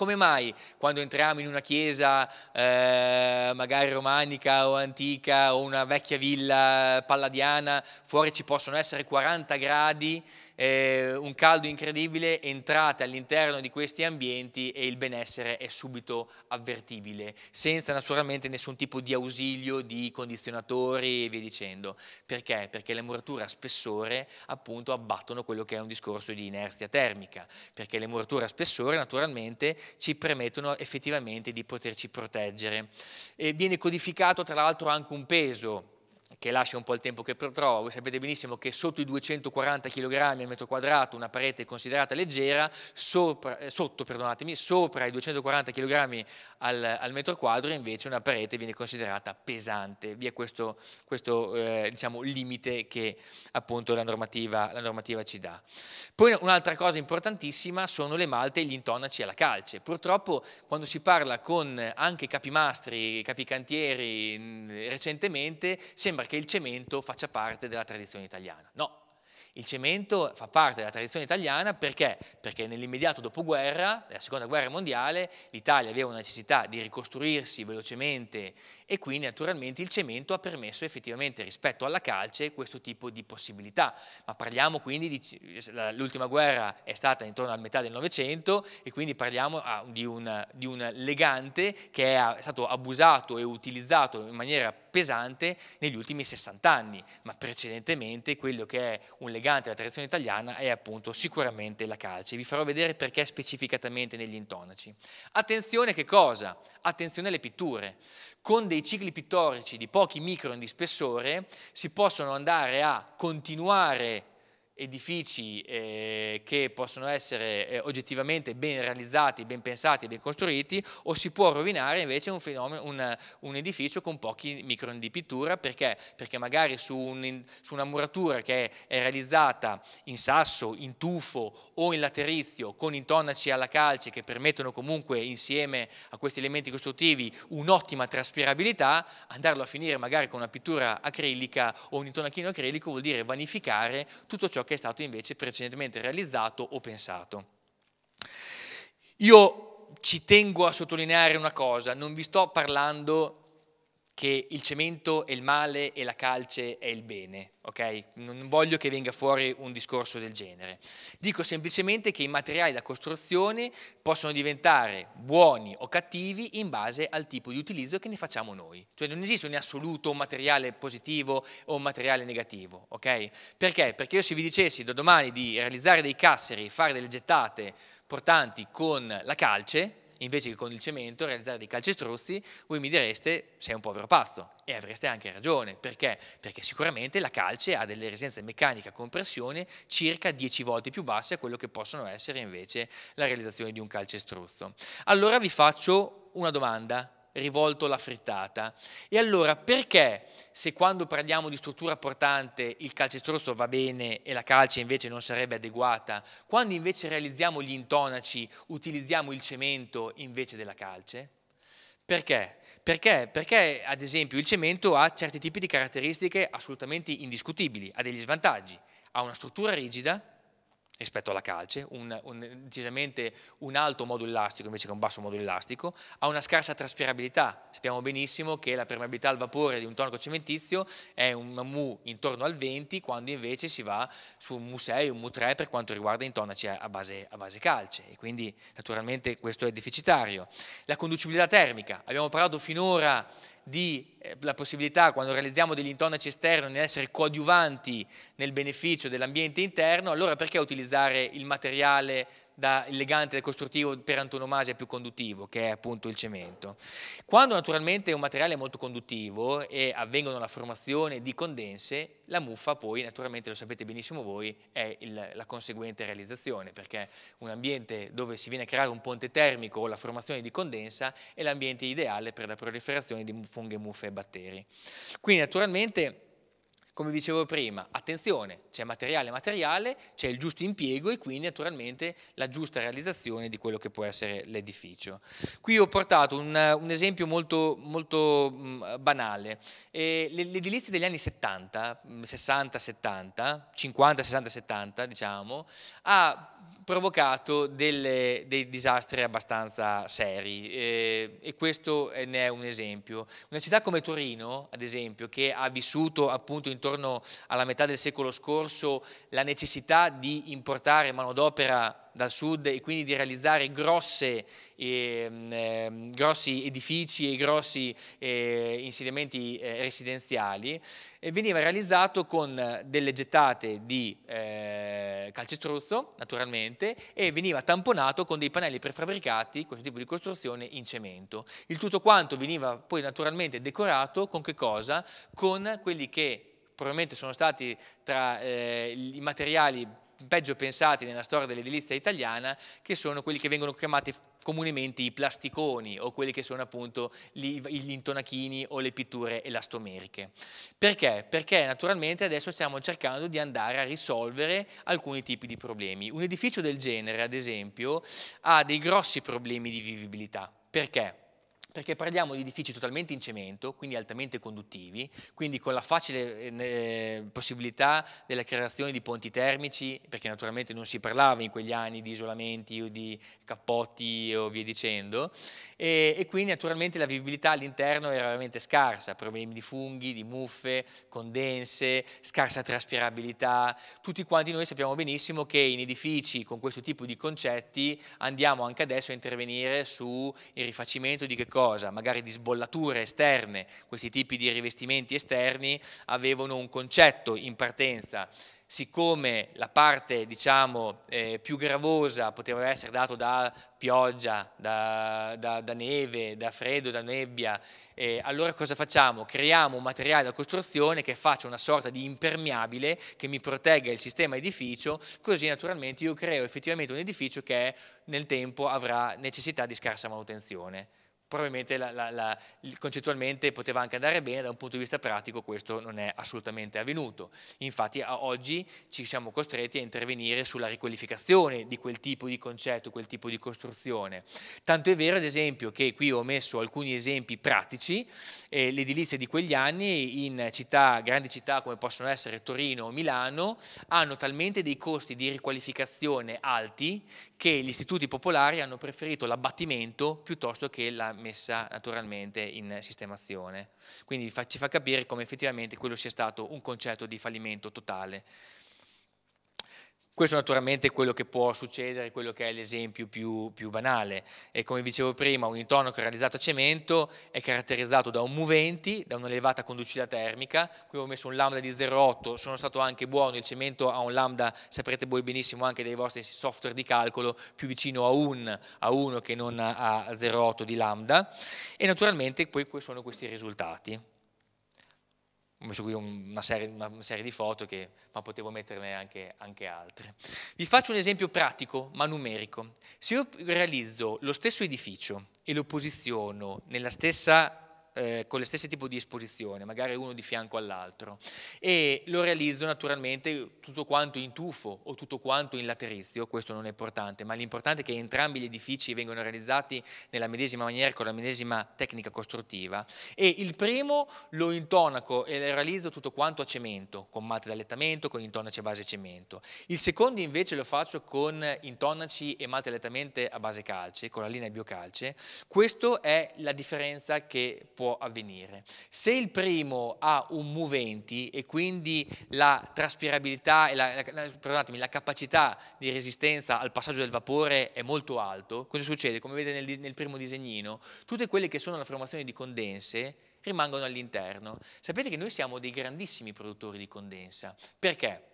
Come mai quando entriamo in una chiesa eh, magari romanica o antica o una vecchia villa palladiana, fuori ci possono essere 40 gradi eh, un caldo incredibile, entrate all'interno di questi ambienti e il benessere è subito avvertibile, senza naturalmente nessun tipo di ausilio, di condizionatori e via dicendo. Perché? Perché le murature a spessore appunto abbattono quello che è un discorso di inerzia termica, perché le murature a spessore naturalmente ci permettono effettivamente di poterci proteggere. E viene codificato tra l'altro anche un peso che lascia un po' il tempo che trova. Voi sapete benissimo che sotto i 240 kg al metro quadrato una parete è considerata leggera, sopra, eh, sotto, sopra i 240 kg al, al, metro quadro invece una parete viene considerata pesante. Via questo, questo eh, diciamo, limite che appunto la normativa, la normativa ci dà. Poi un'altra cosa importantissima sono le malte e gli intonaci alla calce. Purtroppo quando si parla con anche capimastri, capicantieri mm, recentemente, sembra sembra che il cemento faccia parte della tradizione italiana. No, il cemento fa parte della tradizione italiana perché? Perché nell'immediato dopoguerra, la seconda guerra mondiale, l'Italia aveva una necessità di ricostruirsi velocemente e quindi naturalmente il cemento ha permesso effettivamente rispetto alla calce questo tipo di possibilità. Ma parliamo quindi di... l'ultima guerra è stata intorno alla metà del Novecento e quindi parliamo ah, di un, di un legante che è stato abusato e utilizzato in maniera più pesante negli ultimi 60 anni, ma precedentemente quello che è un legante alla tradizione italiana è appunto sicuramente la calce. Vi farò vedere perché specificatamente negli intonaci. Attenzione che cosa? Attenzione alle pitture. Con dei cicli pittorici di pochi micron di spessore si possono andare a continuare edifici eh, che possono essere eh, oggettivamente ben realizzati, ben pensati, ben costruiti, o si può rovinare invece un, fenomeno, un, un edificio con pochi microni di pittura, perché? perché magari su, un, su, una muratura che è, è realizzata in sasso, in tufo o in laterizio, con intonaci alla calce che permettono comunque insieme a questi elementi costruttivi un'ottima traspirabilità, andarlo a finire magari con una pittura acrilica o un intonachino acrilico vuol dire vanificare tutto ciò che che è stato invece precedentemente realizzato o pensato. Io ci tengo a sottolineare una cosa, non vi sto parlando che il cemento è il male e la calce è il bene, ok? Non voglio che venga fuori un discorso del genere. Dico semplicemente che i materiali da costruzione possono diventare buoni o cattivi in base al tipo di utilizzo che ne facciamo noi. Cioè non esiste in assoluto un materiale positivo o un materiale negativo, ok? Perché? Perché io se vi dicessi da domani di realizzare dei casseri, fare delle gettate portanti con la calce, invece che con il cemento realizzare dei calcestruzzi, voi mi direste sei un povero pazzo e avreste anche ragione. Perché? Perché sicuramente la calce ha delle resistenze meccaniche a compressione circa 10 volte più basse a quello che possono essere invece la realizzazione di un calcestruzzo. Allora vi faccio una domanda rivolto alla frittata. E allora perché se quando parliamo di struttura portante il calcestruzzo va bene e la calce invece non sarebbe adeguata, quando invece realizziamo gli intonaci utilizziamo il cemento invece della calce? Perché? Perché? Perché ad esempio il cemento ha certi tipi di caratteristiche assolutamente indiscutibili, ha degli svantaggi, ha una struttura rigida, rispetto alla calce, un, un, decisamente un alto modulo elastico invece che un basso modulo elastico, ha una scarsa traspirabilità, sappiamo benissimo che la permeabilità al vapore di un tonico cementizio è un mu intorno al 20 quando invece si va su un mu 6 un mu 3 per quanto riguarda intonaci a base, a base calce e quindi naturalmente questo è deficitario. La conducibilità termica, abbiamo parlato finora di, eh, la possibilità, quando realizziamo degli intonaci esterni, di essere coadiuvanti nel beneficio dell'ambiente interno, allora perché utilizzare il materiale da elegante del costruttivo per antonomasia più conduttivo, che è appunto il cemento. Quando naturalmente un materiale è molto conduttivo e avvengono la formazione di condense, la muffa poi, naturalmente lo sapete benissimo voi, è il, la conseguente realizzazione, perché un ambiente dove si viene a creare un ponte termico o la formazione di condensa è l'ambiente ideale per la proliferazione di funghi, muffe e batteri. Quindi naturalmente come dicevo prima, attenzione, c'è materiale materiale, c'è il giusto impiego e quindi naturalmente la giusta realizzazione di quello che può essere l'edificio. Qui ho portato un, un esempio molto, molto mh, banale. Eh, L'edilizia degli anni 70, 60-70, 50-60-70 diciamo, ha provocato delle, dei disastri abbastanza seri eh, e questo ne è un esempio. Una città come Torino, ad esempio, che ha vissuto appunto intorno alla metà del secolo scorso la necessità di importare manodopera dal sud e quindi di realizzare grosse, eh, grossi edifici e grossi eh, insediamenti eh, residenziali, veniva realizzato con delle gettate di eh, calcestruzzo, naturalmente, e veniva tamponato con dei pannelli prefabbricati, questo tipo di costruzione, in cemento. Il tutto quanto veniva poi naturalmente decorato con che cosa? Con quelli che probabilmente sono stati tra eh, i materiali peggio pensati nella storia dell'edilizia italiana, che sono quelli che vengono chiamati comunemente i plasticoni o quelli che sono appunto gli, intonachini o le pitture elastomeriche. Perché? Perché naturalmente adesso stiamo cercando di andare a risolvere alcuni tipi di problemi. Un edificio del genere, ad esempio, ha dei grossi problemi di vivibilità. Perché? perché parliamo di edifici totalmente in cemento, quindi altamente conduttivi, quindi con la facile eh, possibilità della creazione di ponti termici, perché naturalmente non si parlava in quegli anni di isolamenti o di cappotti o via dicendo, e, e quindi naturalmente la vivibilità all'interno era veramente scarsa, problemi di funghi, di muffe, condense, scarsa traspirabilità, tutti quanti noi sappiamo benissimo che in edifici con questo tipo di concetti andiamo anche adesso a intervenire sul rifacimento di che cosa qualcosa, magari di sbollature esterne, questi tipi di rivestimenti esterni avevano un concetto in partenza siccome la parte diciamo, eh, più gravosa poteva essere data da pioggia, da, da, da, neve, da freddo, da nebbia, eh, allora cosa facciamo? Creiamo un materiale da costruzione che faccia una sorta di impermeabile che mi protegga il sistema edificio, così naturalmente io creo effettivamente un edificio che nel tempo avrà necessità di scarsa manutenzione probabilmente la, la, la, concettualmente poteva anche andare bene, da un punto di vista pratico questo non è assolutamente avvenuto. Infatti oggi ci siamo costretti a intervenire sulla riqualificazione di quel tipo di concetto, quel tipo di costruzione. Tanto è vero ad esempio che qui ho messo alcuni esempi pratici, eh, l'edilizia di quegli anni in città, grandi città come possono essere Torino o Milano hanno talmente dei costi di riqualificazione alti che gli istituti popolari hanno preferito l'abbattimento piuttosto che la messa naturalmente in sistemazione. Quindi ci fa capire come effettivamente quello sia stato un concetto di fallimento totale questo naturalmente è quello che può succedere, quello che è l'esempio più, più, banale. E come dicevo prima, un intonaco realizzato a cemento è caratterizzato da un moventi, da un'elevata conducività termica. Qui ho messo un lambda di 0,8, sono stato anche buono, il cemento ha un lambda, saprete voi benissimo anche dai vostri software di calcolo, più vicino a 1, a che non a 0,8 di lambda. E naturalmente poi sono questi risultati ho messo qui una serie, una serie di foto, che, ma potevo metterne anche, anche, altre. Vi faccio un esempio pratico, ma numerico. Se io realizzo lo stesso edificio e lo posiziono nella stessa eh, con lo stesso tipo di esposizione, magari uno di fianco all'altro, e lo realizzo naturalmente tutto quanto in tufo o tutto quanto in laterizio, questo non è importante, ma l'importante è che entrambi gli edifici vengano realizzati nella medesima maniera, con la medesima tecnica costruttiva, e il primo lo intonaco e lo realizzo tutto quanto a cemento, con matte d'allettamento, con intonaci a base cemento. Il secondo invece lo faccio con intonaci e matte d'allettamento a base calce, con la linea biocalce, questa è la differenza che può avvenire. Se il primo ha un moventi e quindi la traspirabilità e la, la, la capacità di resistenza al passaggio del vapore è molto alto, cosa succede? Come vedete nel, nel primo disegnino, tutte quelle che sono la formazione di condense rimangono all'interno. Sapete che noi siamo dei grandissimi produttori di condensa. Perché?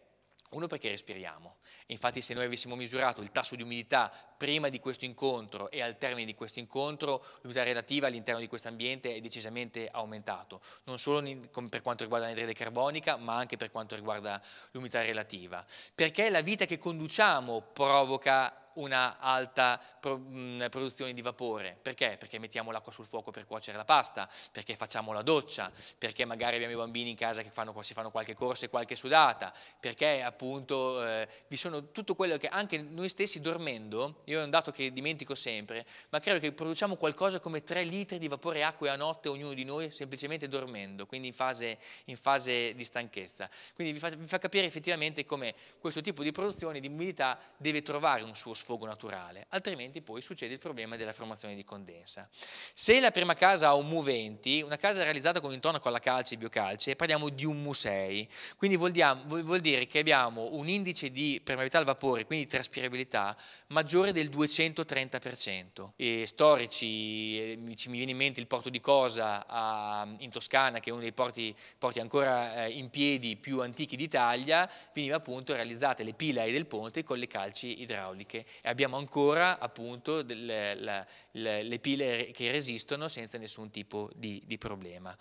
Uno perché respiriamo, infatti se noi avessimo misurato il tasso di umidità prima di questo incontro e al termine di questo incontro, l'umidità relativa all'interno di questo ambiente è decisamente aumentato, non solo per quanto riguarda l'anidride carbonica ma anche per quanto riguarda l'umidità relativa, perché la vita che conduciamo provoca una alta mm, produzione di vapore. Perché? Perché mettiamo l'acqua sul fuoco per cuocere la pasta, perché facciamo la doccia, perché magari abbiamo i bambini in casa che fanno, si fanno qualche corsa e qualche sudata, perché appunto eh, vi sono tutto quello che anche noi stessi dormendo, io è un dato che dimentico sempre, ma credo che produciamo qualcosa come 3 litri di vapore acqua a notte ognuno di noi semplicemente dormendo, quindi in fase, in fase di stanchezza. Quindi vi fa, vi fa capire effettivamente come questo tipo di produzione di umidità deve trovare un suo spazio sfogo naturale, altrimenti poi succede il problema della formazione di condensa. Se la prima casa ha un MU20, una casa realizzata con intorno alla calce e biocalce, parliamo di un MU6, quindi vuol, diamo, vuol dire che abbiamo un indice di permeabilità al vapore, quindi di traspirabilità, maggiore del 230%. E storici, mi viene in mente il porto di Cosa a, in Toscana, che è uno dei porti, porti ancora eh, in piedi più antichi d'Italia, veniva appunto realizzate le pilai del ponte con le calci idrauliche e abbiamo ancora appunto delle, la, le, le, pile che resistono senza nessun tipo di, di problema.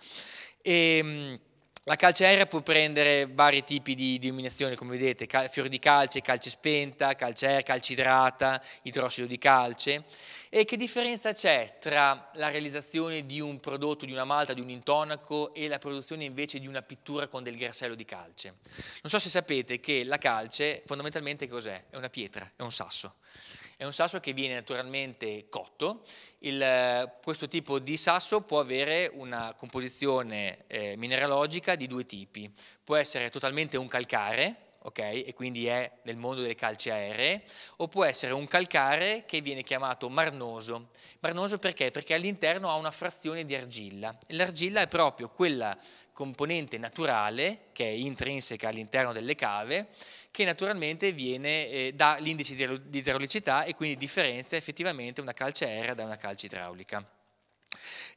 E, ehm, la calce aerea può prendere vari tipi di illuminazione, come vedete, cal- fiori di calce, calce spenta, calce aerea, calcidrata, idrossido di calce. E che differenza c'è tra la realizzazione di un prodotto, di una malta, di un intonaco e la produzione invece di una pittura con del grassello di calce? Non so se sapete che la calce fondamentalmente cos'è? È una pietra, è un sasso. È un sasso che viene naturalmente cotto, Il, eh, questo tipo di sasso può avere una composizione eh, mineralogica di due tipi, può essere totalmente un calcare, Okay? E quindi è nel mondo delle calce aeree, o può essere un calcare che viene chiamato marnoso. Marnoso perché? Perché all'interno ha una frazione di argilla. L'argilla è proprio quella componente naturale che è intrinseca all'interno delle cave che naturalmente viene eh, dall'indice di idraulicità e quindi differenzia effettivamente una calce aerea da una calce idraulica.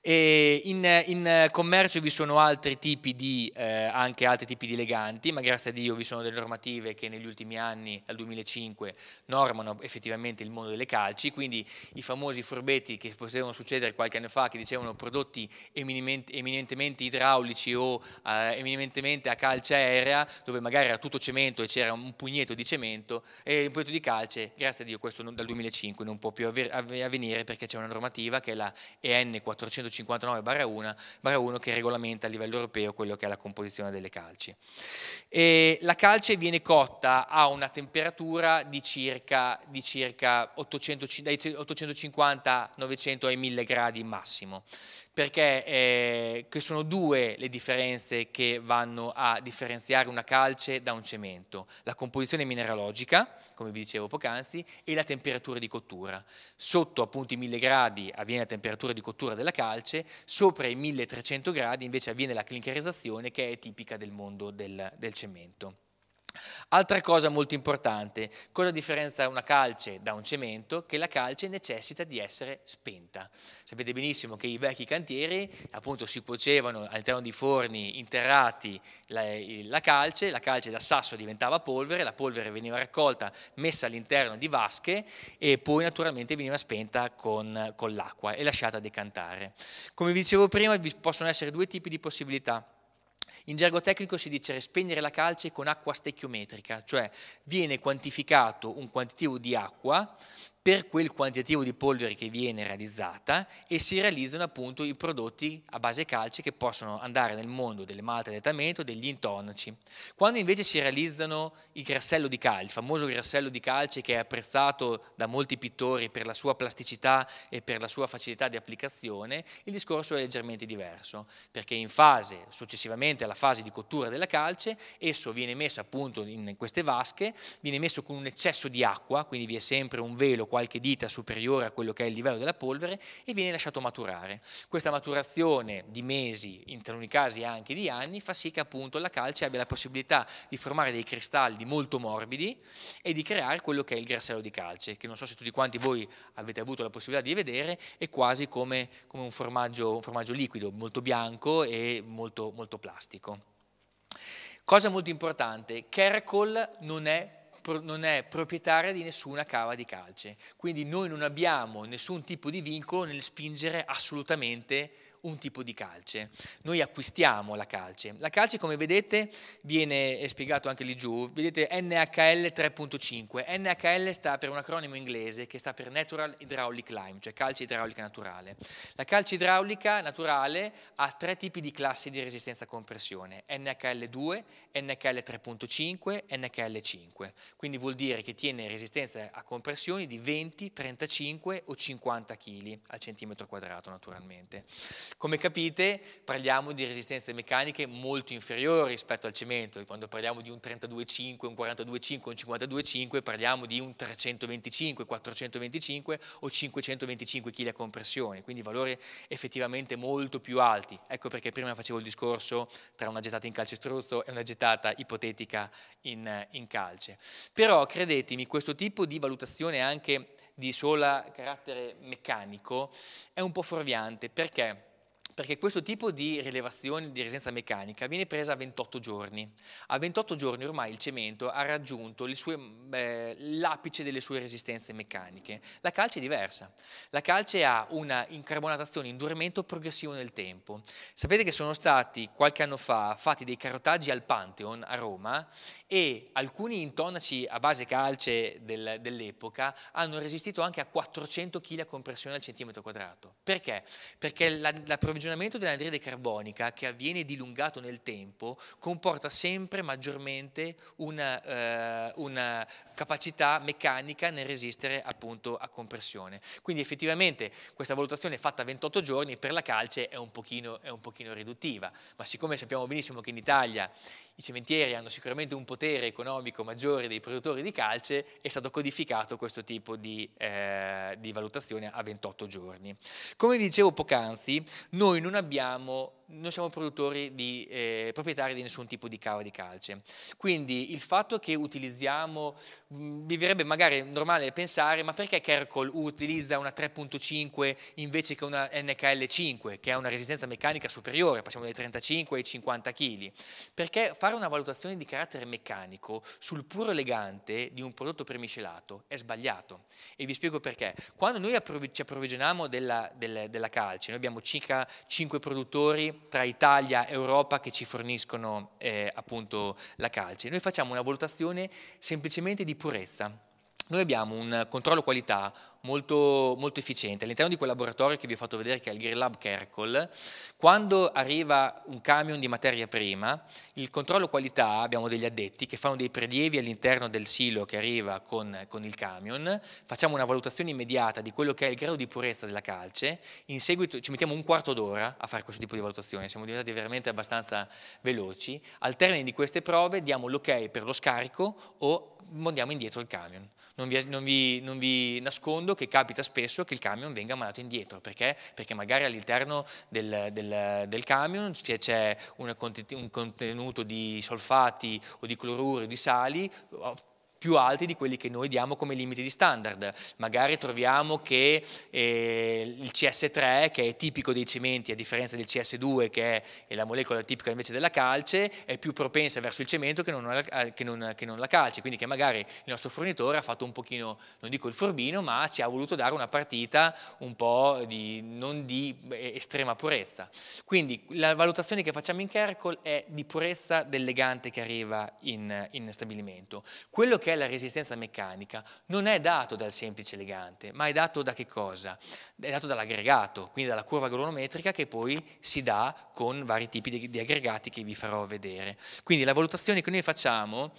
In, in, commercio vi sono altri tipi di, eh, anche altri tipi di leganti, ma grazie a Dio vi sono delle normative che negli ultimi anni, dal 2005, normano effettivamente il mondo delle calci, quindi i famosi furbetti che potevano succedere qualche anno fa, che dicevano prodotti eminentemente idraulici o eh, eminentemente a calce aerea, dove magari era tutto cemento e c'era un pugnetto di cemento, e un pugnetto di calce, grazie a Dio questo dal 2005 non può più avvenire perché c'è una normativa che è la EN 400 259-1 che regolamenta a livello europeo quello che è la composizione delle calci. E la calce viene cotta a una temperatura di circa, di circa 850-900 ai 1000 gradi massimo perché eh, sono due le differenze che vanno a differenziare una calce da un cemento, la composizione mineralogica, come vi dicevo poc'anzi, e la temperatura di cottura. Sotto appunto i 1000 gradi avviene la temperatura di cottura della calce, sopra i 1300 gradi invece avviene la clinkerizzazione che è tipica del mondo del, del cemento. Altra cosa molto importante, cosa differenzia una calce da un cemento? Che la calce necessita di essere spenta. Sapete benissimo che i vecchi cantieri appunto si cuocevano all'interno di forni interrati la, la, calce, la calce da sasso diventava polvere, la polvere veniva raccolta, messa all'interno di vasche e poi naturalmente veniva spenta con, con l'acqua e lasciata decantare. Come vi dicevo prima vi possono essere due tipi di possibilità in gergo tecnico si dice spegnere la calce con acqua stecchiometrica, cioè viene quantificato un quantitativo di acqua per quel quantitativo di polvere che viene realizzata e si realizzano appunto i prodotti a base calce che possono andare nel mondo delle malte allettamento, degli intonaci. Quando invece si realizzano il grassello di calce, il famoso grassello di calce che è apprezzato da molti pittori per la sua plasticità e per la sua facilità di applicazione, il discorso è leggermente diverso, perché in fase, successivamente alla fase di cottura della calce, esso viene messo appunto in queste vasche, viene messo con un eccesso di acqua, quindi vi è sempre un velo qua qualche dita superiore a quello che è il livello della polvere e viene lasciato maturare. Questa maturazione di mesi, in taluni casi anche di anni, fa sì che appunto la calce abbia la possibilità di formare dei cristalli molto morbidi e di creare quello che è il grassello di calce, che non so se tutti quanti voi avete avuto la possibilità di vedere, è quasi come, come un, formaggio, un, formaggio, liquido, molto bianco e molto, molto plastico. Cosa molto importante, Caracol non è non è proprietaria di nessuna cava di calce, quindi noi non abbiamo nessun tipo di vincolo nel spingere assolutamente un tipo di calce. Noi acquistiamo la calce. La calce, come vedete, viene spiegato anche lì giù, vedete NHL 3.5. NHL sta per un acronimo inglese che sta per Natural Hydraulic Lime, cioè calce idraulica naturale. La calce idraulica naturale ha tre tipi di classi di resistenza a compressione, NHL2, NHL 3.5, NHL 5. Quindi vuol dire che tiene resistenza a compressioni di 20, 35 o 50 kg al centimetro quadrato naturalmente. Come capite parliamo di resistenze meccaniche molto inferiori rispetto al cemento, quando parliamo di un 32,5, un 42,5, un 52,5 parliamo di un 325, 425 o 525 kg a compressione, quindi valori effettivamente molto più alti. Ecco perché prima facevo il discorso tra una gettata in calcestruzzo e una gettata ipotetica in, in calce. Però credetemi, questo tipo di valutazione anche di sola carattere meccanico è un po' fuorviante perché perché questo tipo di rilevazione di resistenza meccanica viene presa a 28 giorni. A 28 giorni ormai il cemento ha raggiunto eh, l'apice eh, delle sue resistenze meccaniche. La calce è diversa. La calce ha una incarbonatazione, indurimento progressivo nel tempo. Sapete che sono stati qualche anno fa fatti dei carotaggi al Pantheon a Roma e alcuni intonaci a base calce del, dell'epoca hanno resistito anche a 400 kg a compressione al centimetro quadrato. Perché? Perché la, la provvigione scagionamento dell'anidride carbonica che avviene dilungato nel tempo comporta sempre maggiormente una, eh, una capacità meccanica nel resistere appunto a compressione. Quindi effettivamente questa valutazione fatta a 28 giorni per la calce è un pochino, è un pochino riduttiva, ma siccome sappiamo benissimo che in Italia i cementieri hanno sicuramente un potere economico maggiore dei produttori di calce, è stato codificato questo tipo di, eh, di valutazione a 28 giorni. Come vi dicevo poc'anzi, noi non abbiamo non siamo produttori di, eh, proprietari di nessun tipo di cava di calce. Quindi il fatto che utilizziamo, mm, mi verrebbe magari normale pensare, ma perché Kerkol utilizza una 3.5 invece che una NKL5, che ha una resistenza meccanica superiore, passiamo dai 35 ai 50 kg? Perché fare una valutazione di carattere meccanico sul puro elegante di un prodotto premiscelato è sbagliato. E vi spiego perché. Quando noi ci approvvigioniamo della, della, della calce, noi abbiamo circa 5 produttori tra Italia e Europa che ci forniscono eh, appunto la calce. Noi facciamo una valutazione semplicemente di purezza, noi abbiamo un controllo qualità molto, molto efficiente. All'interno di quel laboratorio che vi ho fatto vedere, che è il Green Lab Kercol, quando arriva un camion di materia prima, il controllo qualità, abbiamo degli addetti che fanno dei prelievi all'interno del silo che arriva con, con il camion, facciamo una valutazione immediata di quello che è il grado di purezza della calce, in seguito ci mettiamo un quarto d'ora a fare questo tipo di valutazione, siamo diventati veramente abbastanza veloci. Al termine di queste prove diamo l'ok per lo scarico o mandiamo indietro il camion. Non vi, non, vi, non vi, nascondo che capita spesso che il camion venga mandato indietro, perché? Perché magari all'interno del, del, del camion c'è, un contenuto di solfati o di cloruro di sali più alti di quelli che noi diamo come limiti di standard. Magari troviamo che eh, il CS3, che è tipico dei cementi, a differenza del CS2, che è la molecola tipica invece della calce, è più propensa verso il cemento che non, eh, che non, che non la calce, quindi che magari il nostro fornitore ha fatto un pochino, non dico il forbino, ma ci ha voluto dare una partita un po' di, non di eh, estrema purezza. Quindi la valutazione che facciamo in Caracol è di purezza del legante che arriva in, in stabilimento. Quello che che è la resistenza meccanica non è dato dal semplice legante, ma è dato da che cosa? È dato dall'aggregato, quindi dalla curva granulometrica che poi si dà con vari tipi di, di aggregati che vi farò vedere. Quindi la valutazione che noi facciamo,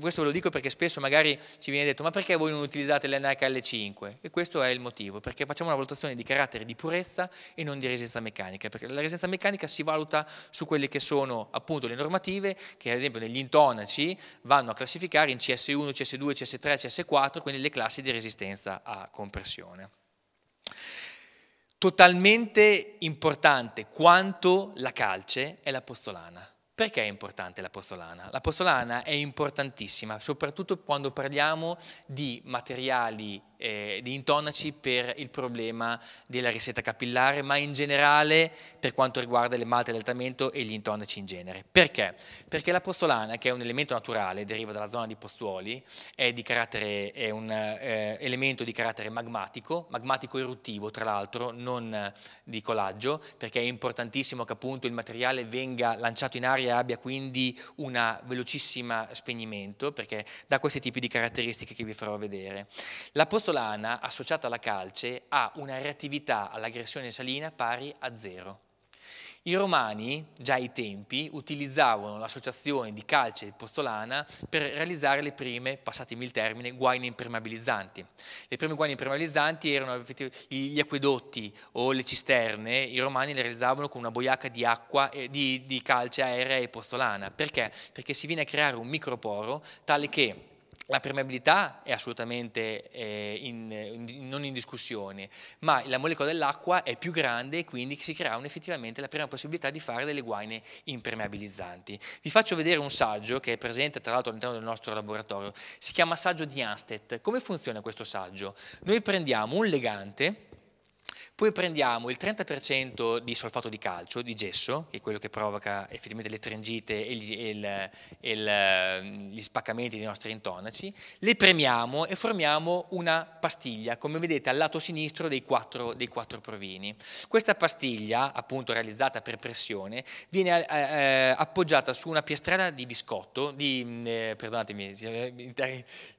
questo ve lo dico perché spesso magari ci viene detto ma perché voi non utilizzate l'NHL5? E questo è il motivo, perché facciamo una valutazione di carattere di purezza e non di resistenza meccanica, perché la resistenza meccanica si valuta su quelle che sono appunto le normative che ad esempio negli intonaci vanno a classificare in CS1 cs 2 CS3, CS4, quindi le classi di resistenza a compressione. Totalmente importante quanto la calce è la postolana. Perché è importante l'apostolana? L'apostolana è importantissima, soprattutto quando parliamo di materiali, eh, di intonaci per il problema della risetta capillare, ma in generale per quanto riguarda le malte d'altamento e gli intonaci in genere. Perché? Perché l'apostolana, che è un elemento naturale, deriva dalla zona di Postuoli, è, di carattere, è un eh, elemento di carattere magmatico, magmatico eruttivo tra l'altro, non di collaggio, perché è importantissimo che appunto il materiale venga lanciato in aria memoria abbia quindi un velocissimo spegnimento, perché da questi tipi di caratteristiche che vi farò vedere. La postolana associata alla calce ha una reattività all'aggressione salina pari a zero. I romani, già ai tempi, utilizzavano l'associazione di calce e postolana per realizzare le prime, passatemi il termine, guaine impermeabilizzanti. Le prime guaine impermeabilizzanti erano gli acquedotti o le cisterne, i romani le realizzavano con una boiaca di acqua, di, di calce aerea e postolana. Perché? Perché si viene a creare un microporo tale che la permeabilità è assolutamente eh, in, in, non in discussione, ma la molecola dell'acqua è più grande e quindi si creano effettivamente la prima possibilità di fare delle guaine impermeabilizzanti. Vi faccio vedere un saggio che è presente tra l'altro all'interno del nostro laboratorio, si chiama saggio di Anstedt. Come funziona questo saggio? Noi prendiamo un legante, poi prendiamo il 30% di solfato di calcio, di gesso, che è quello che provoca effettivamente le trengite e, gli, e, il, e il, gli spaccamenti dei nostri intonaci, le premiamo e formiamo una pastiglia, come vedete al lato sinistro dei quattro, dei quattro provini. Questa pastiglia, appunto realizzata per pressione, viene eh, eh appoggiata su una piastrella di biscotto, di, eh, perdonatemi, eh,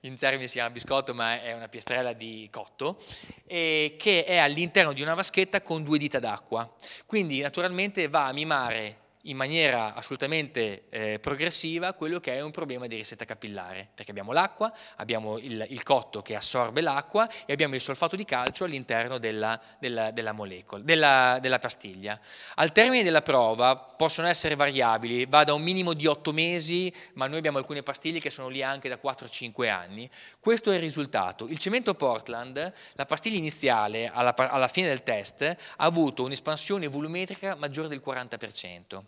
in termini si chiama biscotto, ma è una piastrella di cotto, eh, che è all'interno all'interno di una vaschetta con due dita d'acqua. Quindi naturalmente va a mimare in maniera assolutamente eh, progressiva quello che è un problema di risetta capillare, perché abbiamo l'acqua, abbiamo il, il cotto che assorbe l'acqua e abbiamo il solfato di calcio all'interno della, della, della, della, della pastiglia. Al termine della prova possono essere variabili, va da un minimo di 8 mesi, ma noi abbiamo alcune pastiglie che sono lì anche da 4-5 anni. Questo è il risultato. Il cemento Portland, la pastiglia iniziale alla, alla fine del test, ha avuto un'espansione volumetrica maggiore del 40%.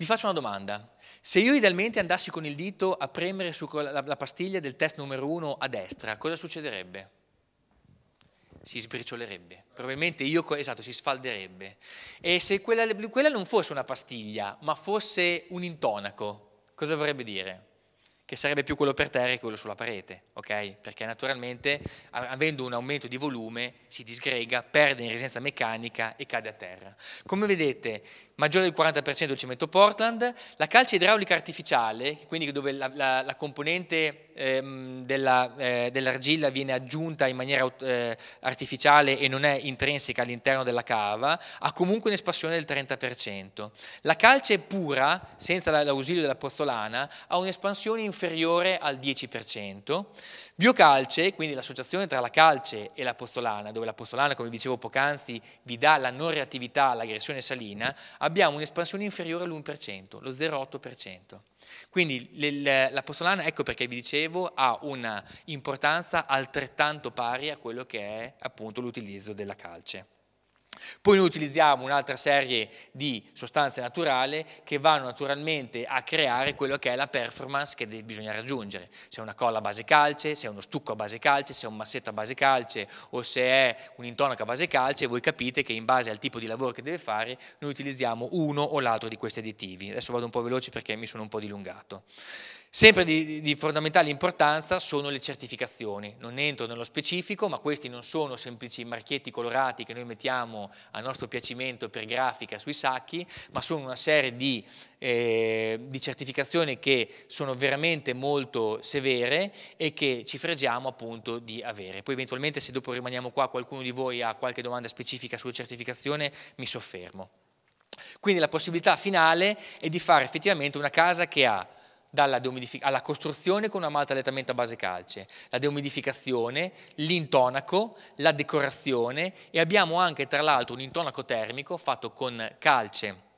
Vi faccio una domanda. Se io idealmente andassi con il dito a premere sulla pastiglia del test numero 1 a destra, cosa succederebbe? Si sbriciolerebbe. Probabilmente io, esatto, si sfalderebbe. E se quella, quella non fosse una pastiglia, ma fosse un intonaco, cosa vorrebbe dire? che sarebbe più quello per terra che quello sulla parete, okay? Perché naturalmente avendo un aumento di volume si disgrega, perde in resistenza meccanica e cade a terra. Come vedete, maggiore del 40% del cemento Portland, la calce idraulica artificiale, quindi dove la, la, la componente ehm, della, eh, dell'argilla viene aggiunta in maniera eh, artificiale e non è intrinseca all'interno della cava, ha comunque un'espansione del 30%. La calce pura, senza l'ausilio della pozzolana, ha un'espansione in inferiore al 10%. Biocalce, quindi l'associazione tra la calce e la postolana, dove la postolana, come dicevo poc'anzi, vi dà la non reattività all'aggressione salina, abbiamo un'espansione inferiore all'1%, lo 0,8%. Quindi la postolana, ecco perché vi dicevo, ha una importanza altrettanto pari a quello che è appunto l'utilizzo della calce. Poi noi utilizziamo un'altra serie di sostanze naturali che vanno naturalmente a creare quello che è la performance che bisogna raggiungere. Se è una colla a base calce, se è uno stucco a base calce, se è un massetto a base calce o se è un'intonaca a base calce, voi capite che in base al tipo di lavoro che deve fare noi utilizziamo uno o l'altro di questi additivi. Adesso vado un po' veloce perché mi sono un po' dilungato. Sempre di, di, fondamentale importanza sono le certificazioni, non entro nello specifico, ma questi non sono semplici marchietti colorati che noi mettiamo a nostro piacimento per grafica sui sacchi, ma sono una serie di, eh, di certificazioni che sono veramente molto severe e che ci fregiamo appunto di avere. Poi eventualmente se dopo rimaniamo qua qualcuno di voi ha qualche domanda specifica sulla certificazione mi soffermo. Quindi la possibilità finale è di fare effettivamente una casa che ha alla costruzione con una malta allettamento a base calce, la deumidificazione, l'intonaco, la decorazione e abbiamo anche tra l'altro un intonaco termico fatto con calce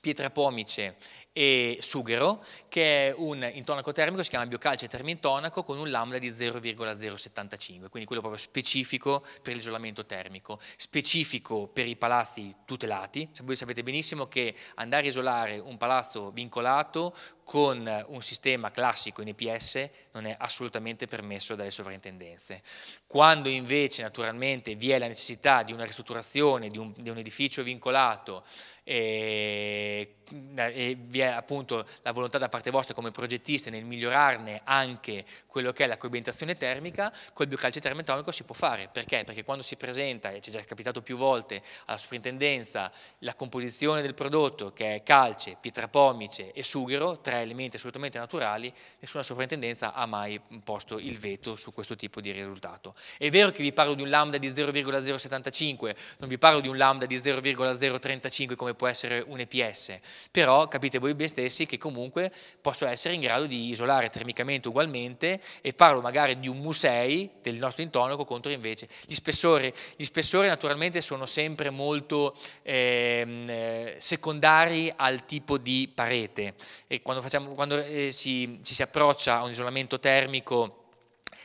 Pietrapomice e Sughero, che è un intonaco termico, si chiama biocalce termintonaco con un lambda di 0,075, quindi quello proprio specifico per l'isolamento termico, specifico per i palazzi tutelati. Voi sapete benissimo che andare a isolare un palazzo vincolato con un sistema classico in EPS non è assolutamente permesso dalle sovrintendenze. Quando invece naturalmente vi è la necessità di una ristrutturazione di un, di un edificio vincolato eh, Eh, e vi è appunto la volontà da parte vostra come progettiste nel migliorarne anche quello che è la coibentazione termica, col biocalce termetonico si può fare. Perché? Perché quando si presenta, e ci è già capitato più volte, alla soprintendenza la composizione del prodotto che è calce, pietra pomice e sughero, tre elementi assolutamente naturali, nessuna soprintendenza ha mai posto il veto su questo tipo di risultato. È vero che vi parlo di un lambda di 0,075, non vi parlo di un lambda di 0,035 come può essere un EPS, però capite voi ben stessi che comunque posso essere in grado di isolare termicamente ugualmente e parlo magari di un musei del nostro intonaco contro invece gli spessori. Gli spessori naturalmente sono sempre molto ehm, eh, secondari al tipo di parete e quando, facciamo, quando eh, si, ci si approccia a un isolamento termico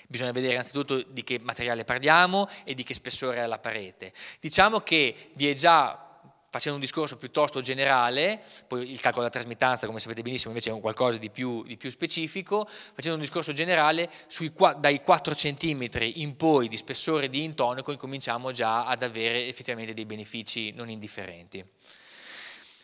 bisogna vedere innanzitutto di che materiale parliamo e di che spessore è la parete. Diciamo che vi è già facendo un discorso piuttosto generale, poi il calcolo della trasmittanza come sapete benissimo invece è un qualcosa di più, di più specifico, facendo un discorso generale sui, dai 4 cm in poi di spessore di intonico incominciamo già ad avere effettivamente dei benefici non indifferenti.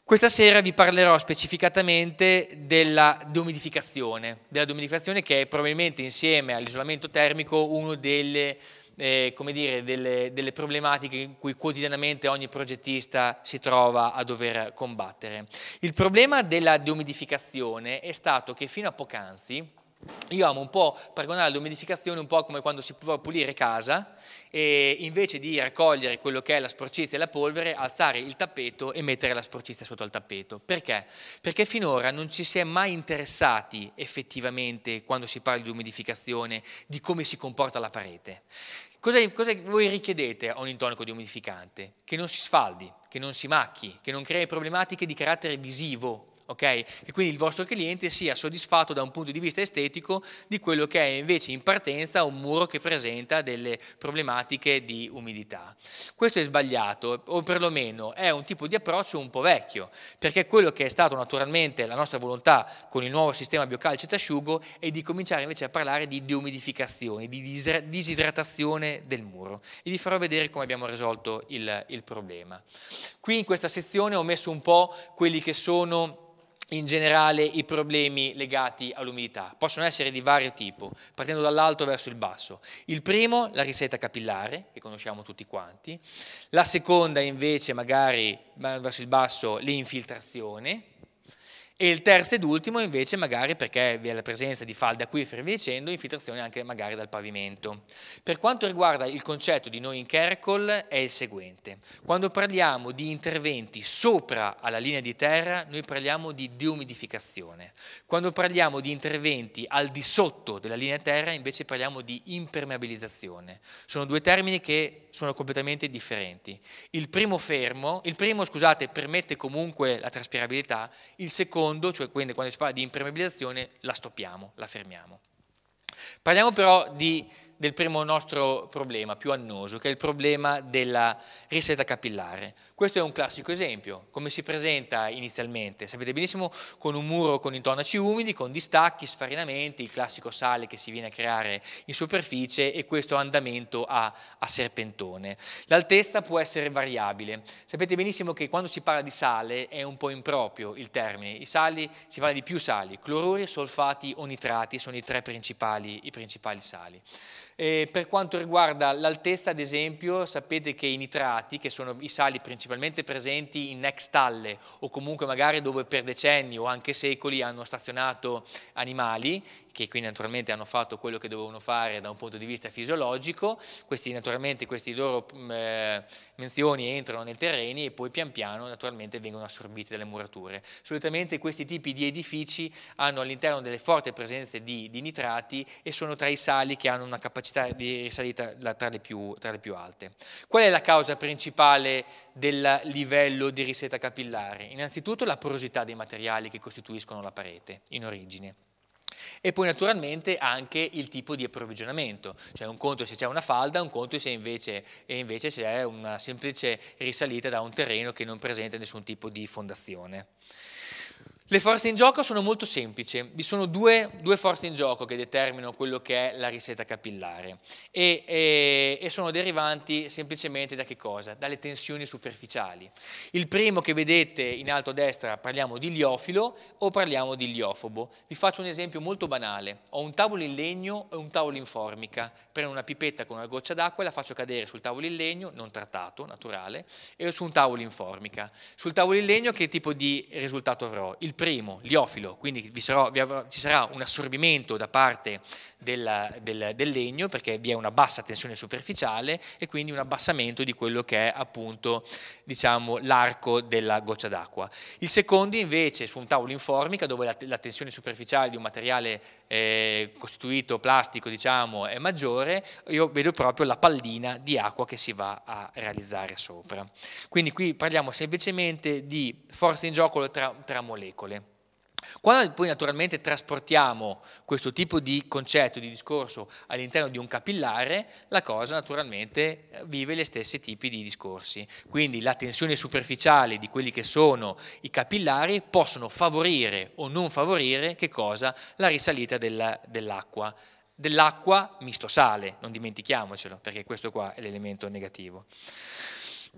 Questa sera vi parlerò specificatamente della domidificazione, della domidificazione che è probabilmente insieme all'isolamento termico uno delle eh, come dire, delle, delle problematiche in cui quotidianamente ogni progettista si trova a dover combattere. Il problema della deumidificazione è stato che fino a poc'anzi io amo un po' paragonare l'umidificazione un po' come quando si può pulire casa e invece di raccogliere quello che è la sporcizia e la polvere, alzare il tappeto e mettere la sporcizia sotto al tappeto. Perché? Perché finora non ci si è mai interessati effettivamente quando si parla di umidificazione di come si comporta la parete. Cosa, cosa voi richiedete a un intonico di umidificante? Che non si sfaldi, che non si macchi, che non crei problematiche di carattere visivo Okay? E quindi il vostro cliente sia soddisfatto da un punto di vista estetico di quello che è invece in partenza un muro che presenta delle problematiche di umidità. Questo è sbagliato, o perlomeno è un tipo di approccio un po' vecchio, perché quello che è stato naturalmente la nostra volontà con il nuovo sistema biocalcet asciugo è di cominciare invece a parlare di deumidificazione, di disidratazione del muro e vi farò vedere come abbiamo risolto il, il problema. Qui in questa sezione ho messo un po' quelli che sono in generale i problemi legati all'umidità. Possono essere di vario tipo, partendo dall'alto verso il basso. Il primo, la risetta capillare, che conosciamo tutti quanti. La seconda invece, magari verso il basso, l'infiltrazione, e il terzo ed ultimo invece magari perché vi è la presenza di falde acquifere e via dicendo, infiltrazione anche magari dal pavimento. Per quanto riguarda il concetto di noi in Kercol è il seguente, quando parliamo di interventi sopra alla linea di terra noi parliamo di deumidificazione, quando parliamo di interventi al di sotto della linea terra invece parliamo di impermeabilizzazione, sono due termini che sono completamente differenti. Il primo, fermo, il primo scusate, permette comunque la traspirabilità, il secondo, cioè quindi quando si parla di impermeabilizzazione, la stoppiamo, la fermiamo. Parliamo però di del primo nostro problema più annoso, che è il problema della risetta capillare. Questo è un classico esempio, come si presenta inizialmente, sapete benissimo, con un muro con intonaci umidi, con distacchi, sfarinamenti, il classico sale che si viene a creare in superficie e questo andamento a, a serpentone. L'altezza può essere variabile, sapete benissimo che quando si parla di sale è un po' improprio il termine, i sali, si parla di più sali, cloruri, solfati o nitrati sono i tre principali, i principali sali. Eh, per quanto riguarda l'altezza, ad esempio, sapete che i nitrati, che sono i sali principalmente presenti in ex stalle o comunque magari dove per decenni o anche secoli hanno stazionato animali, che quindi naturalmente hanno fatto quello che dovevano fare da un punto di vista fisiologico, questi naturalmente questi loro eh, menzioni entrano nei terreni e poi pian piano naturalmente vengono assorbite dalle murature. Solitamente questi tipi di edifici hanno all'interno delle forti presenze di, di, nitrati e sono tra i sali che hanno una capacità di risalita tra le più, tra le più alte. Qual è la causa principale del livello di riseta capillare? Innanzitutto la porosità dei materiali che costituiscono la parete in origine. E poi naturalmente anche il tipo di approvvigionamento, cioè un conto se c'è una falda, un conto se invece, invece se è una semplice risalita da un terreno che non presenta nessun tipo di fondazione. Le forze in gioco sono molto semplici, vi sono due, due, forze in gioco che determinano quello che è la risetta capillare e, e, e sono derivanti semplicemente da che cosa? Dalle tensioni superficiali. Il primo che vedete in alto a destra parliamo di liofilo o parliamo di liofobo. Vi faccio un esempio molto banale, ho un tavolo in legno e un tavolo in formica, prendo una pipetta con una goccia d'acqua e la faccio cadere sul tavolo in legno, non trattato, naturale, e su un tavolo in formica. Sul tavolo in legno che tipo di risultato avrò? Il primo, liofilo, quindi vi sarò, vi avrò, ci sarà un assorbimento da parte della, del, del, legno perché vi è una bassa tensione superficiale e quindi un abbassamento di quello che è appunto diciamo, l'arco della goccia d'acqua. Il secondo invece su un tavolo in formica dove la, la tensione superficiale di un materiale eh, costituito plastico diciamo, è maggiore, io vedo proprio la pallina di acqua che si va a realizzare sopra. Quindi qui parliamo semplicemente di forze in gioco tra, tra molecole. Quando poi naturalmente trasportiamo questo tipo di concetto, di discorso all'interno di un capillare, la cosa naturalmente eh, vive gli stessi tipi di discorsi. Quindi la tensione superficiale di quelli che sono i capillari possono favorire o non favorire che cosa? La risalita dell'acqua. Dell'acqua misto sale, non dimentichiamocelo, perché questo qua è l'elemento negativo.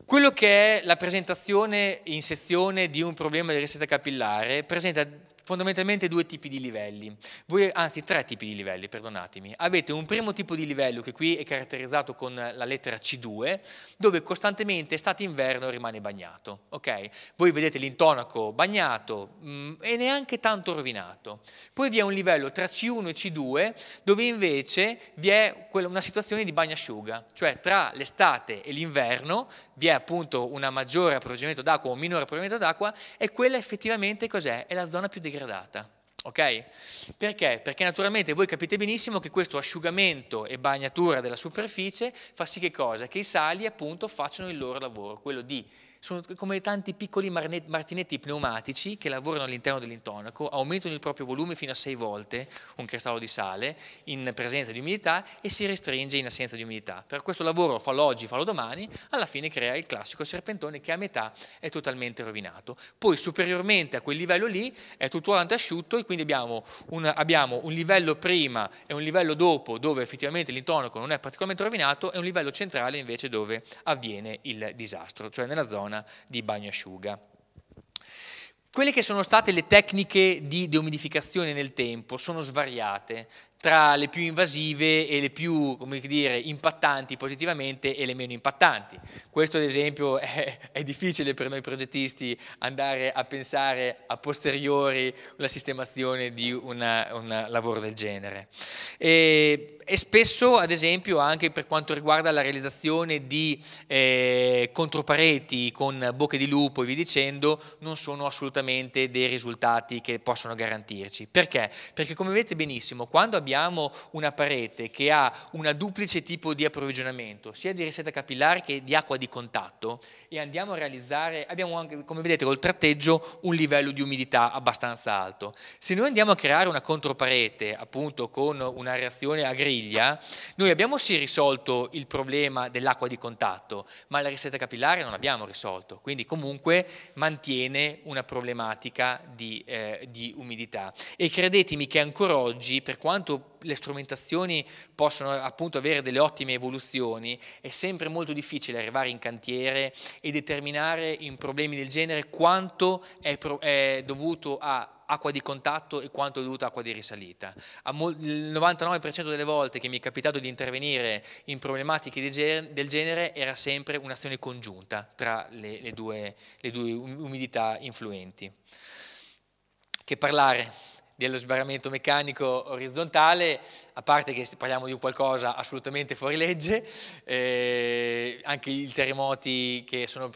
Quello che è la presentazione in sezione di un problema di resetta capillare presenta fondamentalmente due tipi di livelli, Voi, anzi tre tipi di livelli, perdonatemi. Avete un primo tipo di livello che qui è caratterizzato con la lettera C2, dove costantemente estate-inverno rimane bagnato. ok? Voi vedete l'intonaco bagnato mh, mm, e neanche tanto rovinato. Poi vi è un livello tra C1 e C2 dove invece vi è una situazione di bagnasciuga, cioè tra l'estate e l'inverno vi è appunto un maggiore approvvigionamento d'acqua o un minore approvvigionamento d'acqua e quella effettivamente cos'è? È la zona più degradata degradata. Ok? Perché? Perché naturalmente voi capite benissimo che questo asciugamento e bagnatura della superficie fa sì che cosa? Che i sali appunto facciano il loro lavoro, quello di sono come tanti piccoli martinetti pneumatici che lavorano all'interno dell'intonaco, aumentano il proprio volume fino a 6 volte un cristallo di sale in presenza di umidità e si restringe in assenza di umidità. Per questo lavoro, fallo oggi, fallo domani, alla fine crea il classico serpentone che a metà è totalmente rovinato. Poi superiormente a quel livello lì è tutto asciutto e quindi abbiamo un, abbiamo un livello prima e un livello dopo dove effettivamente l'intonaco non è particolarmente rovinato e un livello centrale invece dove avviene il disastro, cioè nella zona zona di bagnasciuga. Quelle che sono state le tecniche di deumidificazione nel tempo sono svariate, tra le più invasive e le più dire, impattanti positivamente e le meno impattanti. Questo ad esempio è, è, difficile per noi progettisti andare a pensare a posteriori la sistemazione di una, un lavoro del genere. E, e, spesso ad esempio anche per quanto riguarda la realizzazione di eh, contropareti con bocche di lupo e via dicendo non sono assolutamente dei risultati che possono garantirci. Perché? Perché come vedete benissimo quando abbiamo abbiamo una parete che ha un duplice tipo di approvvigionamento, sia di risetta capillare che di acqua di contatto, e andiamo a realizzare, abbiamo anche, come vedete col tratteggio, un livello di umidità abbastanza alto. Se noi andiamo a creare una controparete, appunto con una reazione a griglia, noi abbiamo sì risolto il problema dell'acqua di contatto, ma la risetta capillare non l'abbiamo risolto, quindi comunque mantiene una problematica di, eh, di umidità. E credetemi che ancora oggi, per quanto le strumentazioni possono appunto avere delle ottime evoluzioni, è sempre molto difficile arrivare in cantiere e determinare in problemi del genere quanto è, pro, è dovuto a acqua di contatto e quanto è dovuta acqua di risalita. Il 99% delle volte che mi è capitato di intervenire in problematiche del genere era sempre un'azione congiunta tra le, le, due, le due um, umidità influenti. Che parlare dello sbarramento meccanico orizzontale, a parte che parliamo di un qualcosa assolutamente fuori legge, eh, anche i terremoti che sono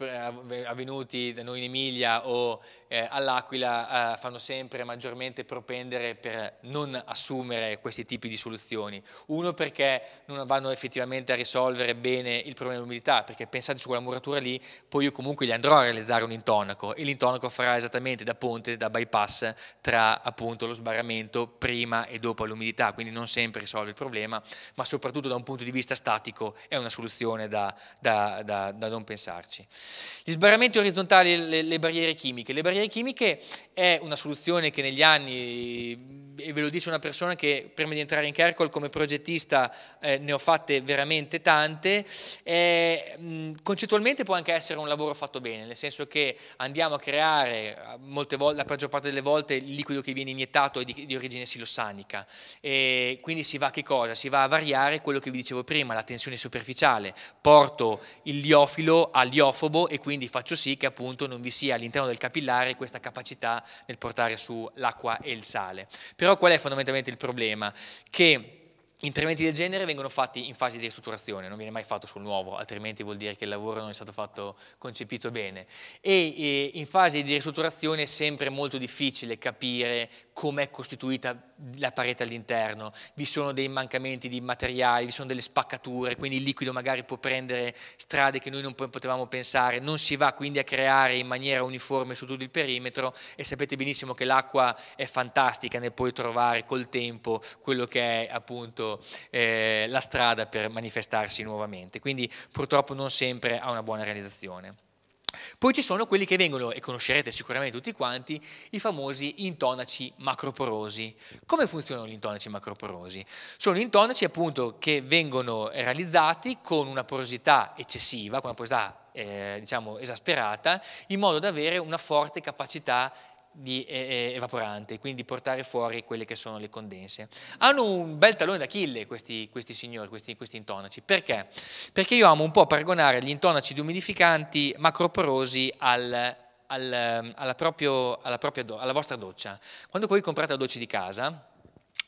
avvenuti da noi in Emilia o eh, all'Aquila eh, fanno sempre maggiormente propendere per non assumere questi tipi di soluzioni. Uno perché non vanno effettivamente a risolvere bene il problema di mobilità, perché pensate su quella muratura lì, poi io comunque gli andrò a realizzare un intonaco e l'intonaco farà esattamente da ponte, da bypass tra appunto lo sbarramento prima e dopo l'umidità, quindi non sempre risolve il problema, ma soprattutto da un punto di vista statico è una soluzione da, da, da, da non pensarci. Gli sbarramenti orizzontali, le, le barriere chimiche, le barriere barriere chimiche è una soluzione che negli anni, e ve lo dice una persona che prima di entrare in Kercol come progettista eh, ne ho fatte veramente tante, eh, concettualmente può anche essere un lavoro fatto bene, nel senso che andiamo a creare eh, molte volte, la maggior parte delle volte il liquido che viene iniettato è di, di origine silossanica, e quindi si va a che cosa? Si va a variare quello che vi dicevo prima, la tensione superficiale, porto il liofilo al liofobo e quindi faccio sì che appunto non vi sia all'interno del capillare sviluppare questa capacità nel portare su l'acqua e il sale. Però qual è fondamentalmente il problema? Che Interventi del genere vengono fatti in fase di ristrutturazione, non viene mai fatto sul nuovo, altrimenti vuol dire che il lavoro non è stato fatto concepito bene. E, e in fase di ristrutturazione è sempre molto difficile capire com'è costituita la parete all'interno, vi sono dei mancamenti di materiali, vi sono delle spaccature, quindi il liquido magari può prendere strade che noi non potevamo pensare, non si va quindi a creare in maniera uniforme su tutto il perimetro e sapete benissimo che l'acqua è fantastica ne puoi trovare col tempo quello che è appunto eh, la strada per manifestarsi nuovamente, quindi purtroppo non sempre ha una buona realizzazione. Poi ci sono quelli che vengono, e conoscerete sicuramente tutti quanti, i famosi intonaci macroporosi. Come funzionano gli intonaci macroporosi? Sono intonaci appunto che vengono realizzati con una porosità eccessiva, con una porosità eh, diciamo esasperata, in modo da avere una forte capacità di eh, eh, evaporante, quindi portare fuori quelle che sono le condense. Hanno un bel tallone d'Achille questi, questi signori, questi, questi intonaci, perché? Perché io amo un po' paragonare gli intonaci di umidificanti macroporosi al alla, proprio, alla, propria, alla, vostra doccia. Quando voi comprate la doccia di casa,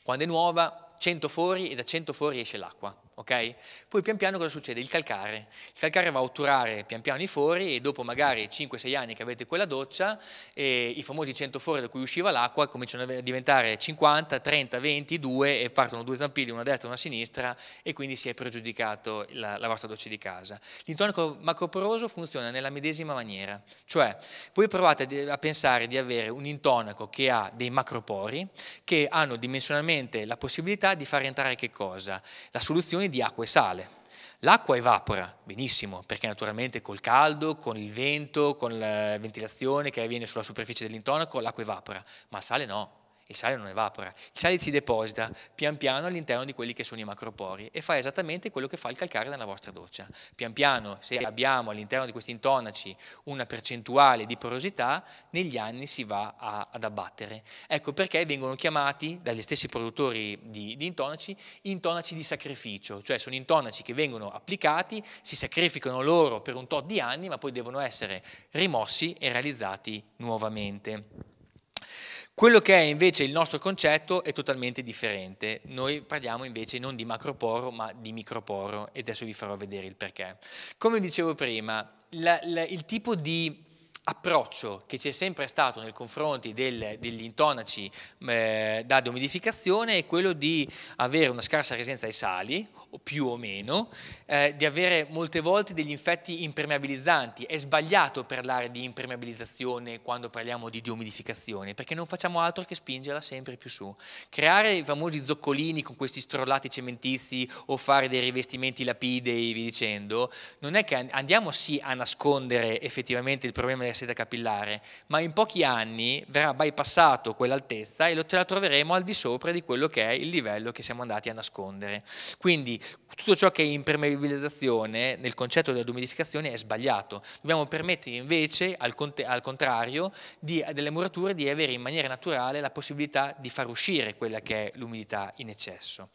quando è nuova, 100 fori e da 100 fori esce l'acqua. Okay? Poi pian piano cosa succede? Il calcare. Il calcare va a otturare pian piano i fori e dopo magari 5-6 anni che avete quella doccia, i famosi 100 fori da cui usciva l'acqua cominciano a diventare 50, 30, 20, 2 e partono due zampilli, una a destra e una a sinistra e quindi si è pregiudicato la, la vostra doccia di casa. L'intonico macroporoso funziona nella medesima maniera, cioè voi provate a pensare di avere un intonaco che ha dei macropori che hanno dimensionalmente la possibilità di far entrare che cosa? La soluzione di acqua e sale. L'acqua evapora, benissimo, perché naturalmente col caldo, con il vento, con la ventilazione che avviene sulla superficie dell'intonaco, l'acqua evapora, ma il sale no. Il sale non evapora, il sale si deposita pian piano all'interno di quelli che sono i macropori e fa esattamente quello che fa il calcare nella vostra doccia. Pian piano, se abbiamo all'interno di questi intonaci una percentuale di porosità, negli anni si va a, ad abbattere. Ecco perché vengono chiamati dagli stessi produttori di, di intonaci intonaci di sacrificio, cioè sono intonaci che vengono applicati, si sacrificano loro per un tot di anni, ma poi devono essere rimossi e realizzati nuovamente. Quello che è invece il nostro concetto è totalmente differente. Noi parliamo invece non di macroporo ma di microporo e adesso vi farò vedere il perché. Come dicevo prima, la, la, il tipo di approccio che c'è sempre stato nei confronti del, degli intonaci eh, da deumidificazione è quello di avere una scarsa resistenza ai sali, o più o meno, eh, di avere molte volte degli infetti impermeabilizzanti. È sbagliato parlare di impermeabilizzazione quando parliamo di deumidificazione, perché non facciamo altro che spingerla sempre più su. Creare i famosi zoccolini con questi strollati cementizi o fare dei rivestimenti lapidei, vi dicendo, non è che andiamo sì a nascondere effettivamente il problema del avere seta capillare, ma in pochi anni verrà bypassato quell'altezza e lo, la troveremo al di sopra di quello che è il livello che siamo andati a nascondere. Quindi tutto ciò che è impermeabilizzazione nel concetto della umidificazione è sbagliato. Dobbiamo permettere invece, al, al contrario, di, delle murature di avere in maniera naturale la possibilità di far uscire quella che è l'umidità in eccesso.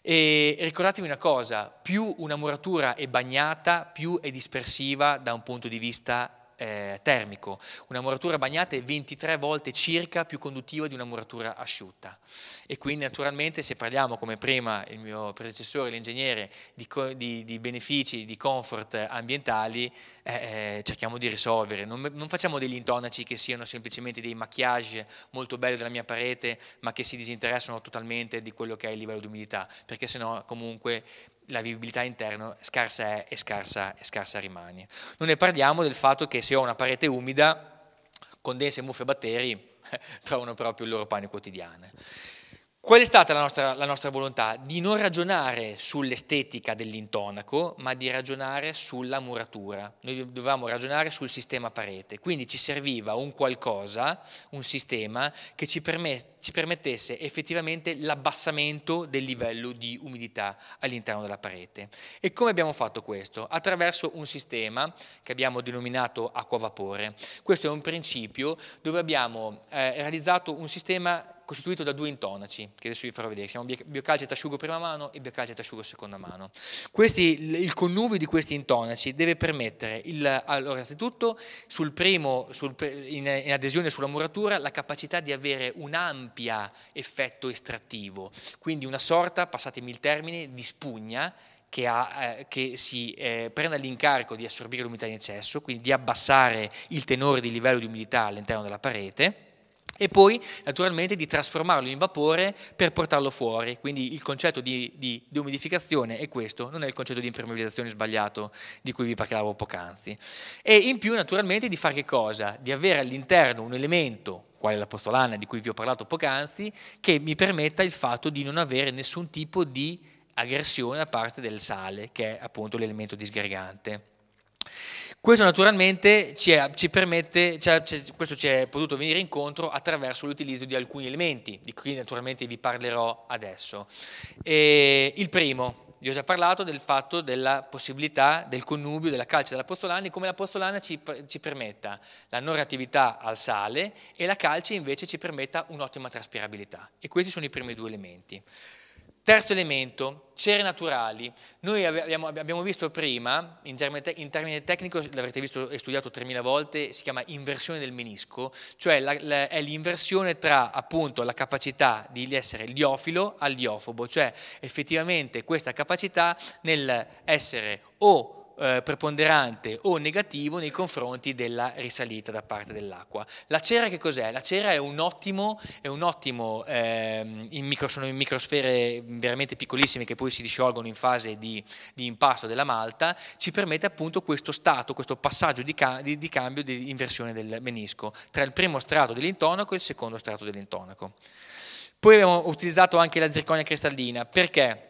E ricordatevi una cosa, più una muratura è bagnata, più è dispersiva da un punto di vista eh, termico. Una muratura bagnata è 23 volte circa più conduttiva di una muratura asciutta. E quindi naturalmente se parliamo, come prima il mio predecessore, l'ingegnere, di, di, di benefici, di comfort ambientali, eh, eh, cerchiamo di risolvere. Non, non facciamo degli intonaci che siano semplicemente dei maquillage molto belli della mia parete, ma che si disinteressano totalmente di quello che è il livello di umidità, perché sennò comunque la vivibilità interna scarsa è e scarsa, e scarsa rimane. Non ne parliamo del fatto che se ho una parete umida, condense, muffe e batteri trovano proprio il loro pane quotidiano. Qual è stata la nostra, la nostra volontà? Di non ragionare sull'estetica dell'intonaco, ma di ragionare sulla muratura. Noi dovevamo ragionare sul sistema parete, quindi ci serviva un qualcosa, un sistema che ci, permet, ci permettesse effettivamente l'abbassamento del livello di umidità all'interno della parete. E come abbiamo fatto questo? Attraverso un sistema che abbiamo denominato acqua vapore. Questo è un principio dove abbiamo eh, realizzato un sistema costituito da due intonaci, che adesso vi farò vedere, si chiamano biocalce asciugo prima mano e biocalce asciugo seconda mano. Questi, il connubio di questi intonaci deve permettere, il, allora, innanzitutto, sul primo, sul, in, in adesione sulla muratura, la capacità di avere un ampio effetto estrattivo, quindi una sorta, passatemi il termine, di spugna che, ha, eh, che, si eh, prenda l'incarico di assorbire l'umidità in eccesso, quindi di abbassare il tenore di livello di umidità all'interno della parete e poi naturalmente di trasformarlo in vapore per portarlo fuori. Quindi il concetto di, di, di umidificazione è questo, non è il concetto di impermeabilizzazione sbagliato di cui vi parlavo poc'anzi. E in più naturalmente di fare che cosa? Di avere all'interno un elemento quale la postolana di cui vi ho parlato poc'anzi, che mi permetta il fatto di non avere nessun tipo di aggressione da parte del sale, che è appunto l'elemento disgregante. Questo naturalmente ci, è, ci permette, cioè, ci è, questo ci è potuto venire incontro attraverso l'utilizzo di alcuni elementi, di cui naturalmente vi parlerò adesso. E il primo, vi ho già parlato del fatto della possibilità del connubio della calce e dell'apostolana e come l'apostolana ci, ci permetta la non reattività al sale e la calce invece ci permetta un'ottima traspirabilità. E questi sono i primi due elementi. Terzo elemento, cere naturali. Noi abbiamo, abbiamo visto prima, in termine, te, in termine, tecnico, l'avrete visto e studiato 3.000 volte, si chiama inversione del menisco, cioè la, la, è l'inversione tra appunto la capacità di essere liofilo al liofobo, cioè effettivamente questa capacità nel essere o eh, preponderante o negativo nei confronti della risalita da parte dell'acqua. La cera che cos'è? La cera è un ottimo, è un ottimo eh, in micro, sono in microsfere veramente piccolissime che poi si disciolgono in fase di, di impasto della malta, ci permette appunto questo stato, questo passaggio di, ca di, di cambio, di inversione del menisco tra il primo strato dell'intonaco e il secondo strato dell'intonaco. Poi abbiamo utilizzato anche la zirconia cristallina, perché?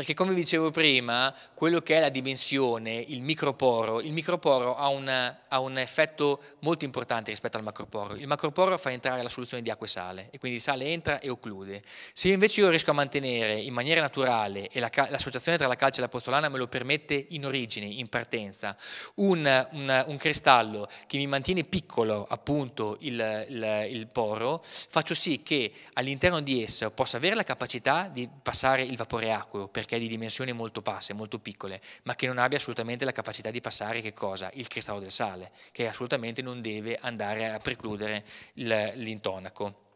Perché come dicevo prima, quello che è la dimensione, il microporo, il microporo ha, una, ha un effetto molto importante rispetto al macroporo. Il macroporo fa entrare la soluzione di acqua e sale e quindi il sale entra e occlude. Se invece io riesco a mantenere in maniera naturale, e la, l'associazione tra la calce e la postolana me lo permette in origine, in partenza, un, un, un cristallo che mi mantiene piccolo appunto il, il, il poro, faccio sì che all'interno di esso possa avere la capacità di passare il vapore acqueo, perché perché è di dimensioni molto basse, molto piccole, ma che non abbia assolutamente la capacità di passare che cosa? Il cristallo del sale, che assolutamente non deve andare a precludere l'intonaco.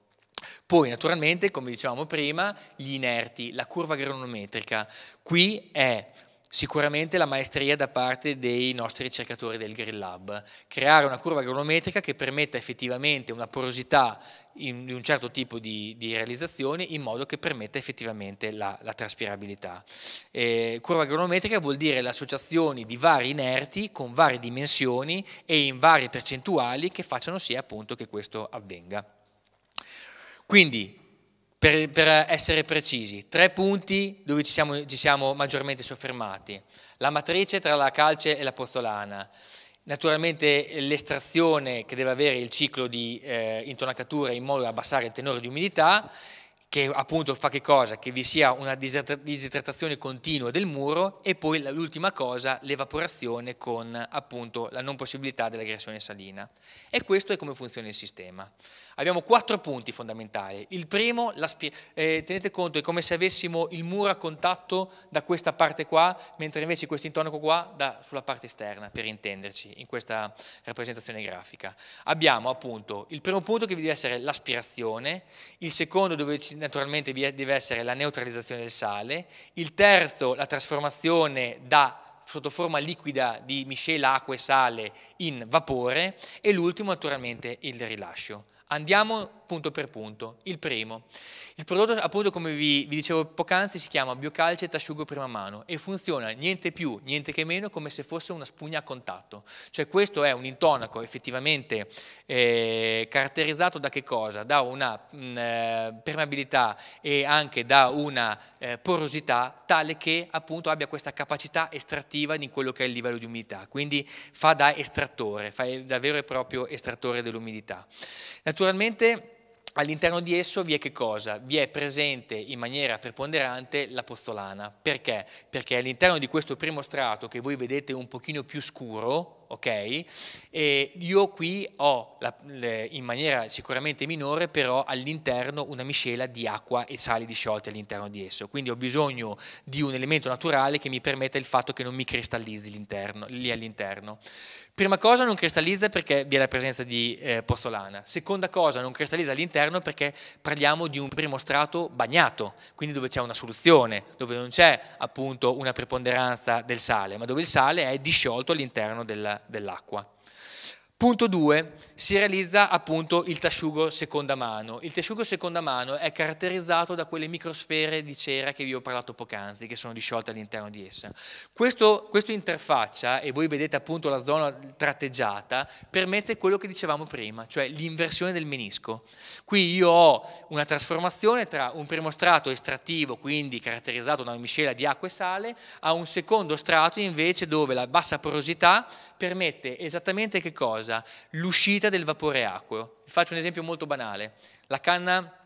Poi naturalmente, come dicevamo prima, gli inerti, la curva granulometrica. Qui è sicuramente la maestria da parte dei nostri ricercatori del Grill Lab, creare una curva agronometrica che permetta effettivamente una porosità di un certo tipo di, di, realizzazioni in modo che permetta effettivamente la, la traspirabilità. Eh, curva agronometrica vuol dire l'associazione di vari inerti con varie dimensioni e in varie percentuali che facciano sì appunto che questo avvenga. Quindi per, per, essere precisi, tre punti dove ci siamo, ci siamo, maggiormente soffermati. La matrice tra la calce e la pozzolana, naturalmente l'estrazione che deve avere il ciclo di eh, intonacatura in modo da abbassare il tenore di umidità che appunto fa che cosa? Che vi sia una disidratazione continua del muro e poi l'ultima cosa, l'evaporazione con appunto la non possibilità dell'aggressione salina. E questo è come funziona il sistema. Abbiamo quattro punti fondamentali. Il primo, eh, tenete conto, è come se avessimo il muro a contatto da questa parte qua, mentre invece questo intonaco qua da, sulla parte esterna, per intenderci, in questa rappresentazione grafica. Abbiamo appunto il primo punto che vi deve essere l'aspirazione, il secondo dove ci naturalmente deve essere la neutralizzazione del sale, il terzo la trasformazione da sotto forma liquida di miscela acqua e sale in vapore e l'ultimo naturalmente il rilascio. Andiamo punto per punto. Il primo, il prodotto appunto come vi, vi dicevo poc'anzi si chiama biocalce asciugo prima mano e funziona niente più, niente che meno come se fosse una spugna a contatto. Cioè questo è un intonaco effettivamente eh, caratterizzato da che cosa? Da una mh, mm, eh, permeabilità e anche da una eh, porosità tale che appunto abbia questa capacità estrattiva di quello che è il livello di umidità. Quindi fa da estrattore, fa da vero e proprio estrattore dell'umidità. Naturalmente all'interno di esso vi è che cosa? Vi è presente in maniera preponderante la pozzolana. Perché? Perché all'interno di questo primo strato che voi vedete un pochino più scuro, ok? E io qui ho la, le, in maniera sicuramente minore però all'interno una miscela di acqua e sali disciolti all'interno di esso. Quindi ho bisogno di un elemento naturale che mi permetta il fatto che non mi cristallizzi lì all'interno. Prima cosa non cristallizza perché vi è la presenza di eh, postolana. Seconda cosa non cristallizza all'interno perché parliamo di un primo strato bagnato, quindi dove c'è una soluzione, dove non c'è appunto una preponderanza del sale, ma dove il sale è disciolto all'interno dell'acqua. Punto 2, si realizza appunto il tasciugo seconda mano. Il tasciugo seconda mano è caratterizzato da quelle microsfere di cera che vi ho parlato poc'anzi, che sono disciolte all'interno di essa. Questo, questa interfaccia, e voi vedete appunto la zona tratteggiata, permette quello che dicevamo prima, cioè l'inversione del menisco. Qui io ho una trasformazione tra un primo strato estrattivo, quindi caratterizzato da una miscela di acqua e sale, a un secondo strato invece dove la bassa porosità permette esattamente che cosa? cosa? L'uscita del vapore acqueo. Vi faccio un esempio molto banale. La canna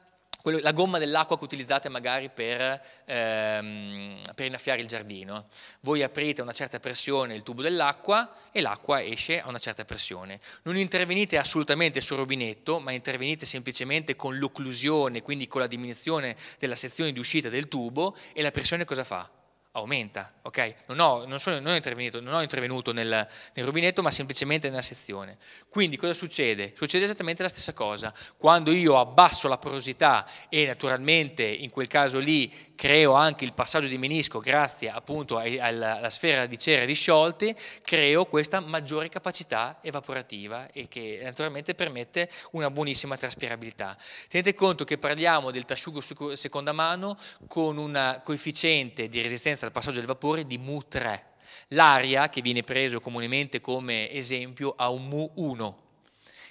la gomma dell'acqua che utilizzate magari per, ehm, per, innaffiare il giardino. Voi aprite a una certa pressione il tubo dell'acqua e l'acqua esce a una certa pressione. Non intervenite assolutamente sul rubinetto, ma intervenite semplicemente con l'occlusione, quindi con la diminuzione della sezione di uscita del tubo e la pressione cosa fa? aumenta, ok? non, ho, non, sono, non, ho, intervenuto, non ho intervenuto nel, nel, rubinetto, ma semplicemente nella sezione. Quindi cosa succede? Succede esattamente la stessa cosa. Quando io abbasso la porosità e naturalmente in quel caso lì creo anche il passaggio di menisco grazie appunto alla, sfera di cera disciolti, creo questa maggiore capacità evaporativa e che naturalmente permette una buonissima traspirabilità. Tenete conto che parliamo del tasciugo seconda mano con un coefficiente di resistenza al passaggio del vapore di Mu3. L'aria che viene preso comunemente come esempio ha un Mu1.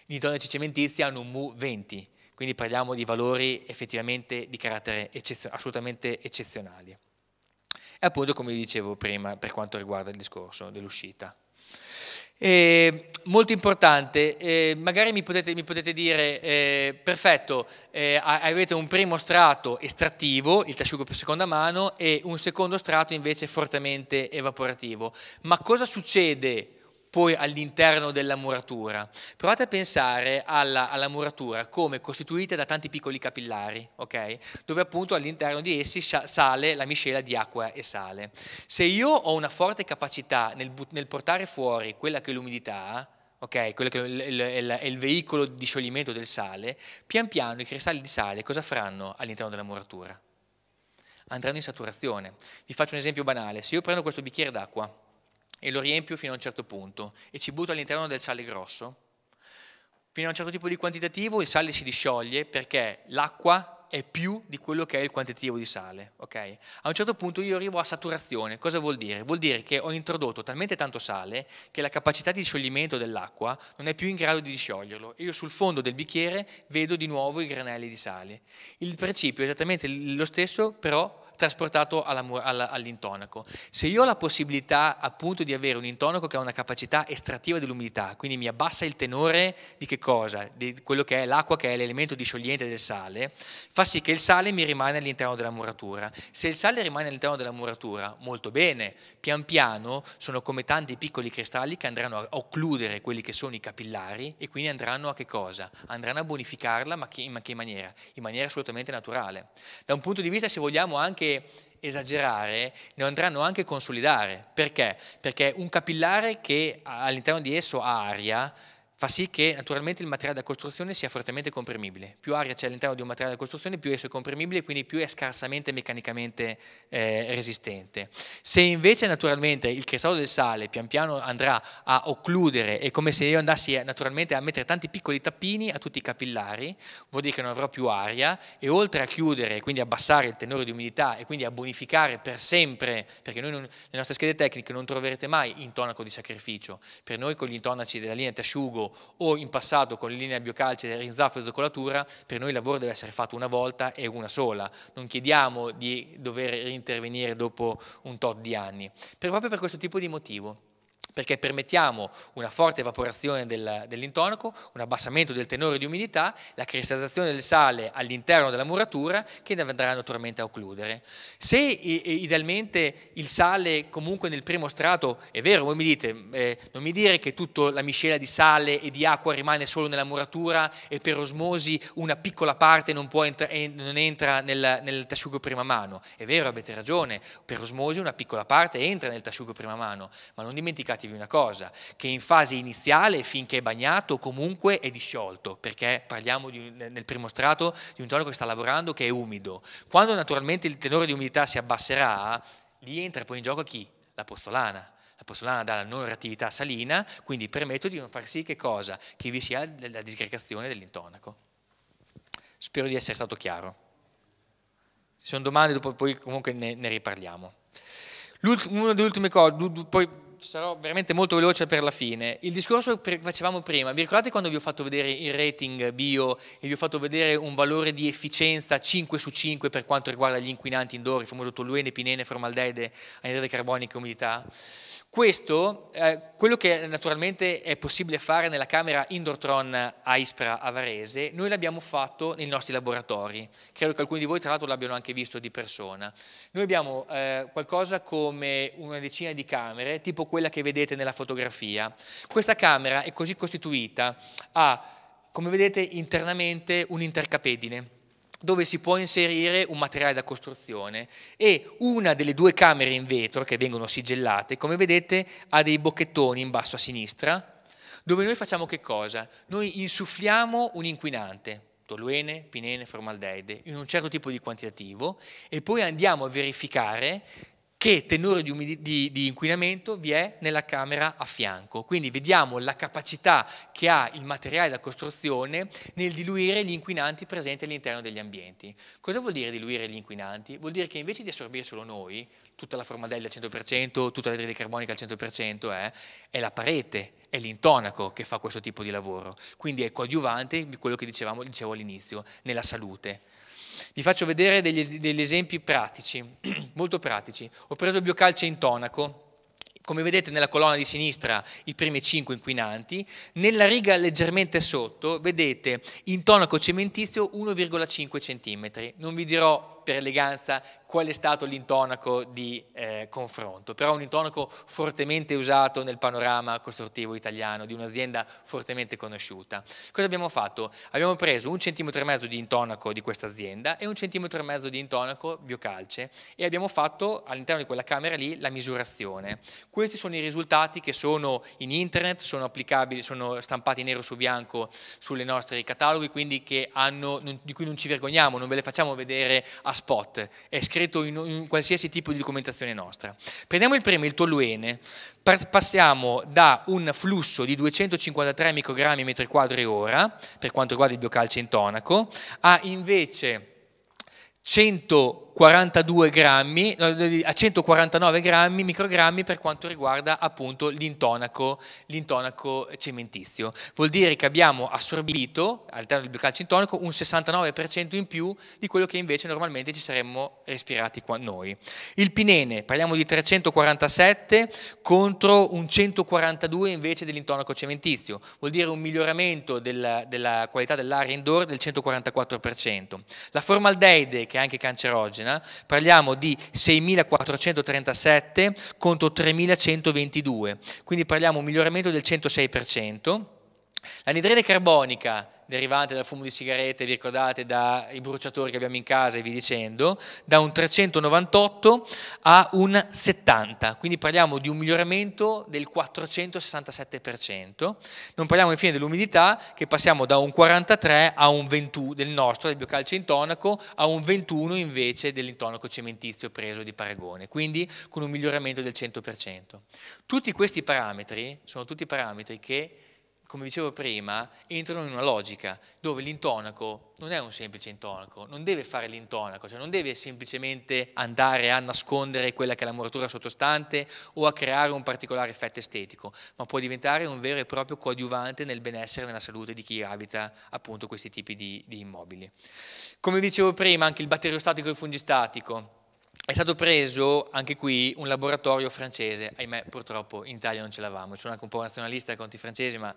I nitronici cementizi hanno un Mu20, quindi parliamo di valori effettivamente di carattere eccezio- assolutamente eccezionali. E appunto come vi dicevo prima per quanto riguarda il discorso dell'uscita. Eh, molto importante, eh, magari mi potete, mi potete dire, eh, perfetto, eh, avete un primo strato estrattivo, il trasciugo per seconda mano, e un secondo strato invece fortemente evaporativo. Ma cosa succede poi all'interno della muratura. Provate a pensare alla, alla, muratura come costituita da tanti piccoli capillari, okay? dove appunto all'interno di essi sale la miscela di acqua e sale. Se io ho una forte capacità nel, nel portare fuori quella che è l'umidità, ok? Quello che è il, veicolo di scioglimento del sale, pian piano i cristalli di sale cosa faranno all'interno della muratura? Andranno in saturazione. Vi faccio un esempio banale. Se io prendo questo bicchiere d'acqua e lo riempio fino a un certo punto e ci butto all'interno del sale grosso. Fino a un certo tipo di quantitativo il sale si discioglie perché l'acqua è più di quello che è il quantitativo di sale. Okay? A un certo punto io arrivo a saturazione. Cosa vuol dire? Vuol dire che ho introdotto talmente tanto sale che la capacità di scioglimento dell'acqua non è più in grado di discioglierlo. Io sul fondo del bicchiere vedo di nuovo i granelli di sale. Il principio è esattamente lo stesso, però trasportato all'intonaco. Se io ho la possibilità appunto di avere un intonaco che ha una capacità estrattiva dell'umidità, quindi mi abbassa il tenore di che cosa? Di quello che è l'acqua che è l'elemento disciogliente del sale, fa sì che il sale mi rimane all'interno della muratura. Se il sale rimane all'interno della muratura, molto bene, pian piano sono come tanti piccoli cristalli che andranno a occludere quelli che sono i capillari e quindi andranno a che cosa? Andranno a bonificarla, ma che in che maniera? In maniera assolutamente naturale. Da un punto di vista, se vogliamo, anche che esagerare, ne andranno anche consolidare. Perché? Perché un capillare che all'interno di esso ha aria fa sì che naturalmente il materiale da costruzione sia fortemente comprimibile. Più aria c'è all'interno di un materiale da costruzione, più esso è comprimibile, quindi più è scarsamente meccanicamente eh, resistente. Se invece naturalmente il cristallo del sale pian piano andrà a occludere, è come se io andassi eh, naturalmente a mettere tanti piccoli tappini a tutti i capillari, vuol dire che non avrò più aria e oltre a chiudere, quindi abbassare il tenore di umidità e quindi a bonificare per sempre, perché noi non, le nostre schede tecniche non troverete mai intonaco di sacrificio, per noi con gli intonaci della linea Tasciugo o in passato con linea biocalce, rinzaffo e zoccolatura, per noi il lavoro deve essere fatto una volta e una sola. Non chiediamo di dover intervenire dopo un tot di anni, per, proprio per questo tipo di motivo perché permettiamo una forte evaporazione del, dell'intonaco, un abbassamento del tenore di umidità, la cristallizzazione del sale all'interno della muratura che ne andrà naturalmente a occludere. Se idealmente il sale comunque nel primo strato, è vero, voi mi dite, eh, non mi dire che tutta la miscela di sale e di acqua rimane solo nella muratura e per osmosi una piccola parte non, entra, non entra nel, nel tasciugo prima mano. È vero, avete ragione, per osmosi una piccola parte entra nel tasciugo prima mano, ma non dimenticate ricordatevi una cosa, che in fase iniziale, finché è bagnato, comunque è disciolto, perché parliamo di, nel primo strato di un tonico che sta lavorando che è umido. Quando naturalmente il tenore di umidità si abbasserà, lì entra poi in gioco chi? La postolana. La postolana dà la non reattività salina, quindi permette di non far sì che cosa? Che vi sia la disgregazione dell'intonaco. Spero di essere stato chiaro. Se sono domande, dopo poi comunque ne, ne riparliamo. L'ultima, una delle ultime cose, poi sarò veramente molto veloce per la fine. Il discorso che facevamo prima, vi ricordate quando vi ho fatto vedere il rating bio e vi ho fatto vedere un valore di efficienza 5 su 5 per quanto riguarda gli inquinanti indoor, il famoso toluene, pinene, formaldeide, anidride carbonica e umidità? Questo, eh, quello che naturalmente è possibile fare nella camera Indortron a Ispra a Varese, noi l'abbiamo fatto nei nostri laboratori, credo che alcuni di voi tra l'altro l'abbiano anche visto di persona. Noi abbiamo eh, qualcosa come una decina di camere, tipo quella che vedete nella fotografia. Questa camera è così costituita, ha come vedete internamente un intercapedine dove si può inserire un materiale da costruzione e una delle due camere in vetro che vengono sigillate, come vedete, ha dei bocchettoni in basso a sinistra, dove noi facciamo che cosa? Noi insuffliamo un inquinante, toluene, pinene, formaldeide, in un certo tipo di quantitativo e poi andiamo a verificare che tenore di, di, di, inquinamento vi è nella camera a fianco. Quindi vediamo la capacità che ha il materiale da costruzione nel diluire gli inquinanti presenti all'interno degli ambienti. Cosa vuol dire diluire gli inquinanti? Vuol dire che invece di solo noi, tutta la formadella al 100%, tutta l'idride carbonica al 100%, eh, è la parete, è l'intonaco che fa questo tipo di lavoro. Quindi è coadiuvante quello che dicevamo, dicevo all'inizio, nella salute. Vi faccio vedere degli, degli esempi pratici, molto pratici. Ho preso biocalce intonaco. Come vedete nella colonna di sinistra i primi 5 inquinanti, nella riga leggermente sotto vedete intonaco cementizio 1,5 cm. Non vi dirò per eleganza qual è stato l'intonaco di eh, confronto, però un intonaco fortemente usato nel panorama costruttivo italiano di un'azienda fortemente conosciuta. Cosa abbiamo fatto? Abbiamo preso un centimetro e mezzo di intonaco di questa azienda e un centimetro e mezzo di intonaco biocalce e abbiamo fatto all'interno di quella camera lì la misurazione. Questi sono i risultati che sono in internet, sono applicabili, sono stampati nero su bianco sulle nostre cataloghi, quindi hanno, di cui non ci vergogniamo, non ve le facciamo vedere assolutamente spot, è scritto in, in qualsiasi tipo di documentazione nostra. Prendiamo il primo, il toluene, passiamo da un flusso di 253 microgrammi metri quadri ora, per quanto riguarda il biocalce intonaco, a invece 100 42 grammi, a 149 grammi, microgrammi per quanto riguarda appunto l'intonaco, l'intonaco cementizio. Vuol dire che abbiamo assorbito all'interno del biocalcio intonaco un 69% in più di quello che invece normalmente ci saremmo respirati qua noi. Il pinene, parliamo di 347 contro un 142 invece dell'intonaco cementizio, vuol dire un miglioramento della, della qualità dell'aria indoor del 144%. La formaldeide, che è anche cancerogena, Cesena, parliamo di 6.437 contro 3.122, quindi parliamo di un miglioramento del 106%. L'anidride carbonica derivante dal fumo di sigarette, vi ricordate dai bruciatori che abbiamo in casa e vi dicendo, da un 398 a un 70, quindi parliamo di un miglioramento del 467%. Non parliamo infine dell'umidità che passiamo da un 43 a un 21 del nostro, del biocalcio intonaco, a un 21 invece dell'intonaco cementizio preso di paragone, quindi con un miglioramento del 100%. Tutti questi parametri sono tutti parametri che come dicevo prima, entrano in una logica dove l'intonaco non è un semplice intonaco, non deve fare l'intonaco, cioè non deve semplicemente andare a nascondere quella che è la muratura sottostante o a creare un particolare effetto estetico, ma può diventare un vero e proprio coadiuvante nel benessere e nella salute di chi abita appunto questi tipi di, di immobili. Come dicevo prima, anche il batteriostatico e il fungistatico è stato preso anche qui un laboratorio francese, ahimè purtroppo in Italia non ce l'avamo, sono anche un po' nazionalista contro i francesi ma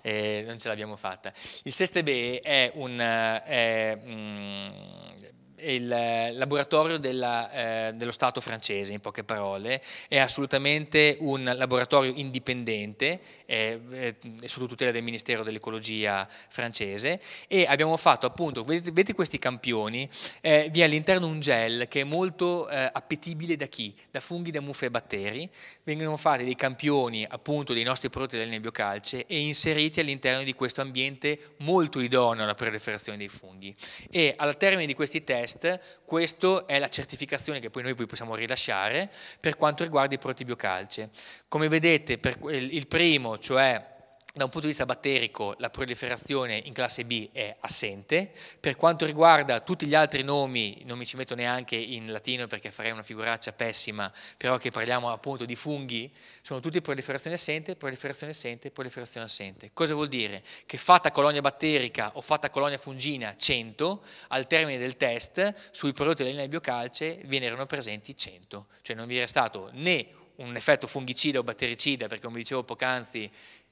eh, non ce l'abbiamo fatta. Il Sestebe è un... Eh, mh, mm, il eh, laboratorio della, eh, dello Stato francese, in poche parole, è assolutamente un laboratorio indipendente, eh, eh, sotto tutela del Ministero dell'Ecologia francese, e abbiamo fatto appunto, vedete, vedete questi campioni, eh, vi è all'interno un gel che è molto eh, appetibile da chi? Da funghi, da muffe e batteri, vengono fatti dei campioni appunto dei nostri prodotti del nebiocalce e inseriti all'interno di questo ambiente molto idoneo alla proliferazione dei funghi. E al termine di questi test test, questa è la certificazione che poi noi possiamo rilasciare per quanto riguarda i prodotti biocalce. Come vedete per il primo, cioè da un punto di vista batterico la proliferazione in classe B è assente, per quanto riguarda tutti gli altri nomi, non mi ci metto neanche in latino perché farei una figuraccia pessima, però che parliamo appunto di funghi, sono tutti proliferazione assente, proliferazione assente, proliferazione assente. Cosa vuol dire? Che fatta colonia batterica o fatta colonia fungina 100, al termine del test sui prodotti della linea di biocalce vi erano presenti 100, cioè non vi era stato né un effetto fungicida o battericida, perché come dicevo poc'anzi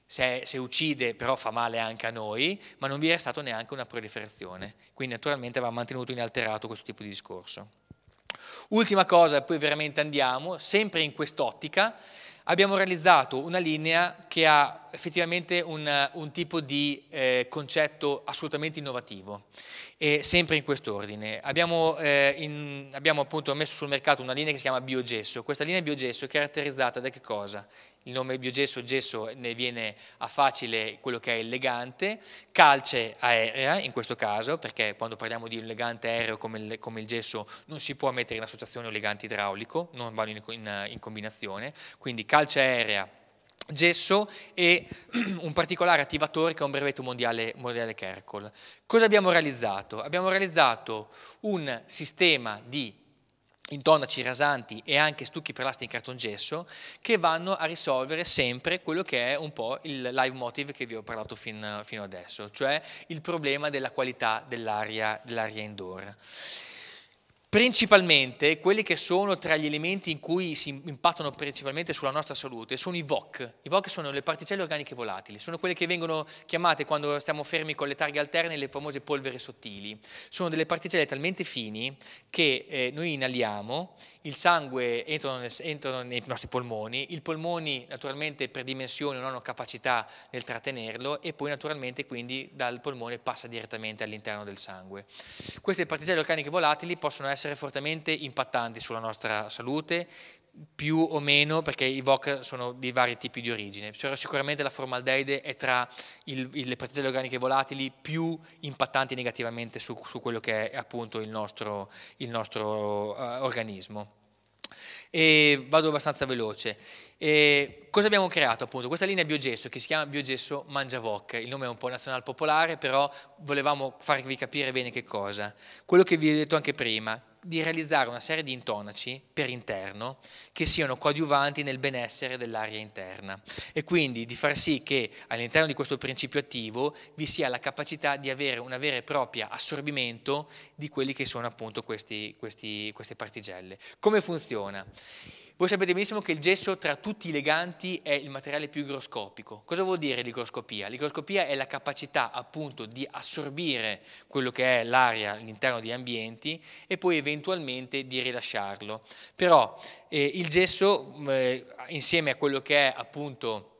se, se, uccide però fa male anche a noi, ma non vi è stata neanche una proliferazione, quindi naturalmente va mantenuto inalterato questo tipo di discorso. Ultima cosa, e poi veramente andiamo, sempre in quest'ottica, abbiamo realizzato una linea che ha effettivamente un, un tipo di eh, concetto assolutamente innovativo, e sempre in quest'ordine. Abbiamo, eh, in, abbiamo appunto messo sul mercato una linea che si chiama biogesso, questa linea biogesso è caratterizzata da che cosa? il nome biogesso, gesso ne viene a facile quello che è elegante, calce aerea in questo caso, perché quando parliamo di elegante aereo come il, come il gesso non si può mettere in associazione elegante idraulico, non vanno in, in, in combinazione, quindi calce aerea gesso e un particolare attivatore che è un brevetto mondiale, mondiale Kercol. Cosa abbiamo realizzato? Abbiamo realizzato un sistema di intonaci rasanti e anche stucchi per lastre in cartongesso che vanno a risolvere sempre quello che è un po' il live motive che vi ho parlato fin, fino adesso, cioè il problema della qualità dell'aria dell indoor. Principalmente quelli che sono tra gli elementi in cui si impattano principalmente sulla nostra salute sono i VOC. I VOC sono le particelle organiche volatili, sono quelle che vengono chiamate quando stiamo fermi con le targhe alterne le famose polvere sottili. Sono delle particelle talmente fini che eh, noi inaliamo il sangue entrano, nel, nei nostri polmoni, i polmoni naturalmente per dimensione non hanno capacità nel trattenerlo e poi naturalmente quindi dal polmone passa direttamente all'interno del sangue. Queste particelle organiche volatili possono essere fortemente impattanti sulla nostra salute, più o meno, perché i VOC sono di vari tipi di origine. Sicuramente la formaldeide è tra il, le particelle organiche volatili più impattanti negativamente su, su quello che è appunto il nostro, il nostro uh, organismo. E vado abbastanza veloce. E cosa abbiamo creato appunto? Questa linea biogesso che si chiama Biogesso Mangiavoc, il nome è un po' nazionale popolare, però volevamo farvi capire bene che cosa. Quello che vi ho detto anche prima, di realizzare una serie di intonaci per interno che siano coadiuvanti nel benessere dell'aria interna e quindi di far sì che all'interno di questo principio attivo vi sia la capacità di avere una vera e propria assorbimento di quelli che sono appunto questi, questi, queste particelle. Come funziona? Voi sapete benissimo che il gesso tra tutti i leganti è il materiale più igroscopico. Cosa vuol dire l'igroscopia? L'igroscopia è la capacità appunto di assorbire quello che è l'aria all'interno di ambienti e poi eventualmente di rilasciarlo. Però eh, il gesso eh, insieme a quello che è appunto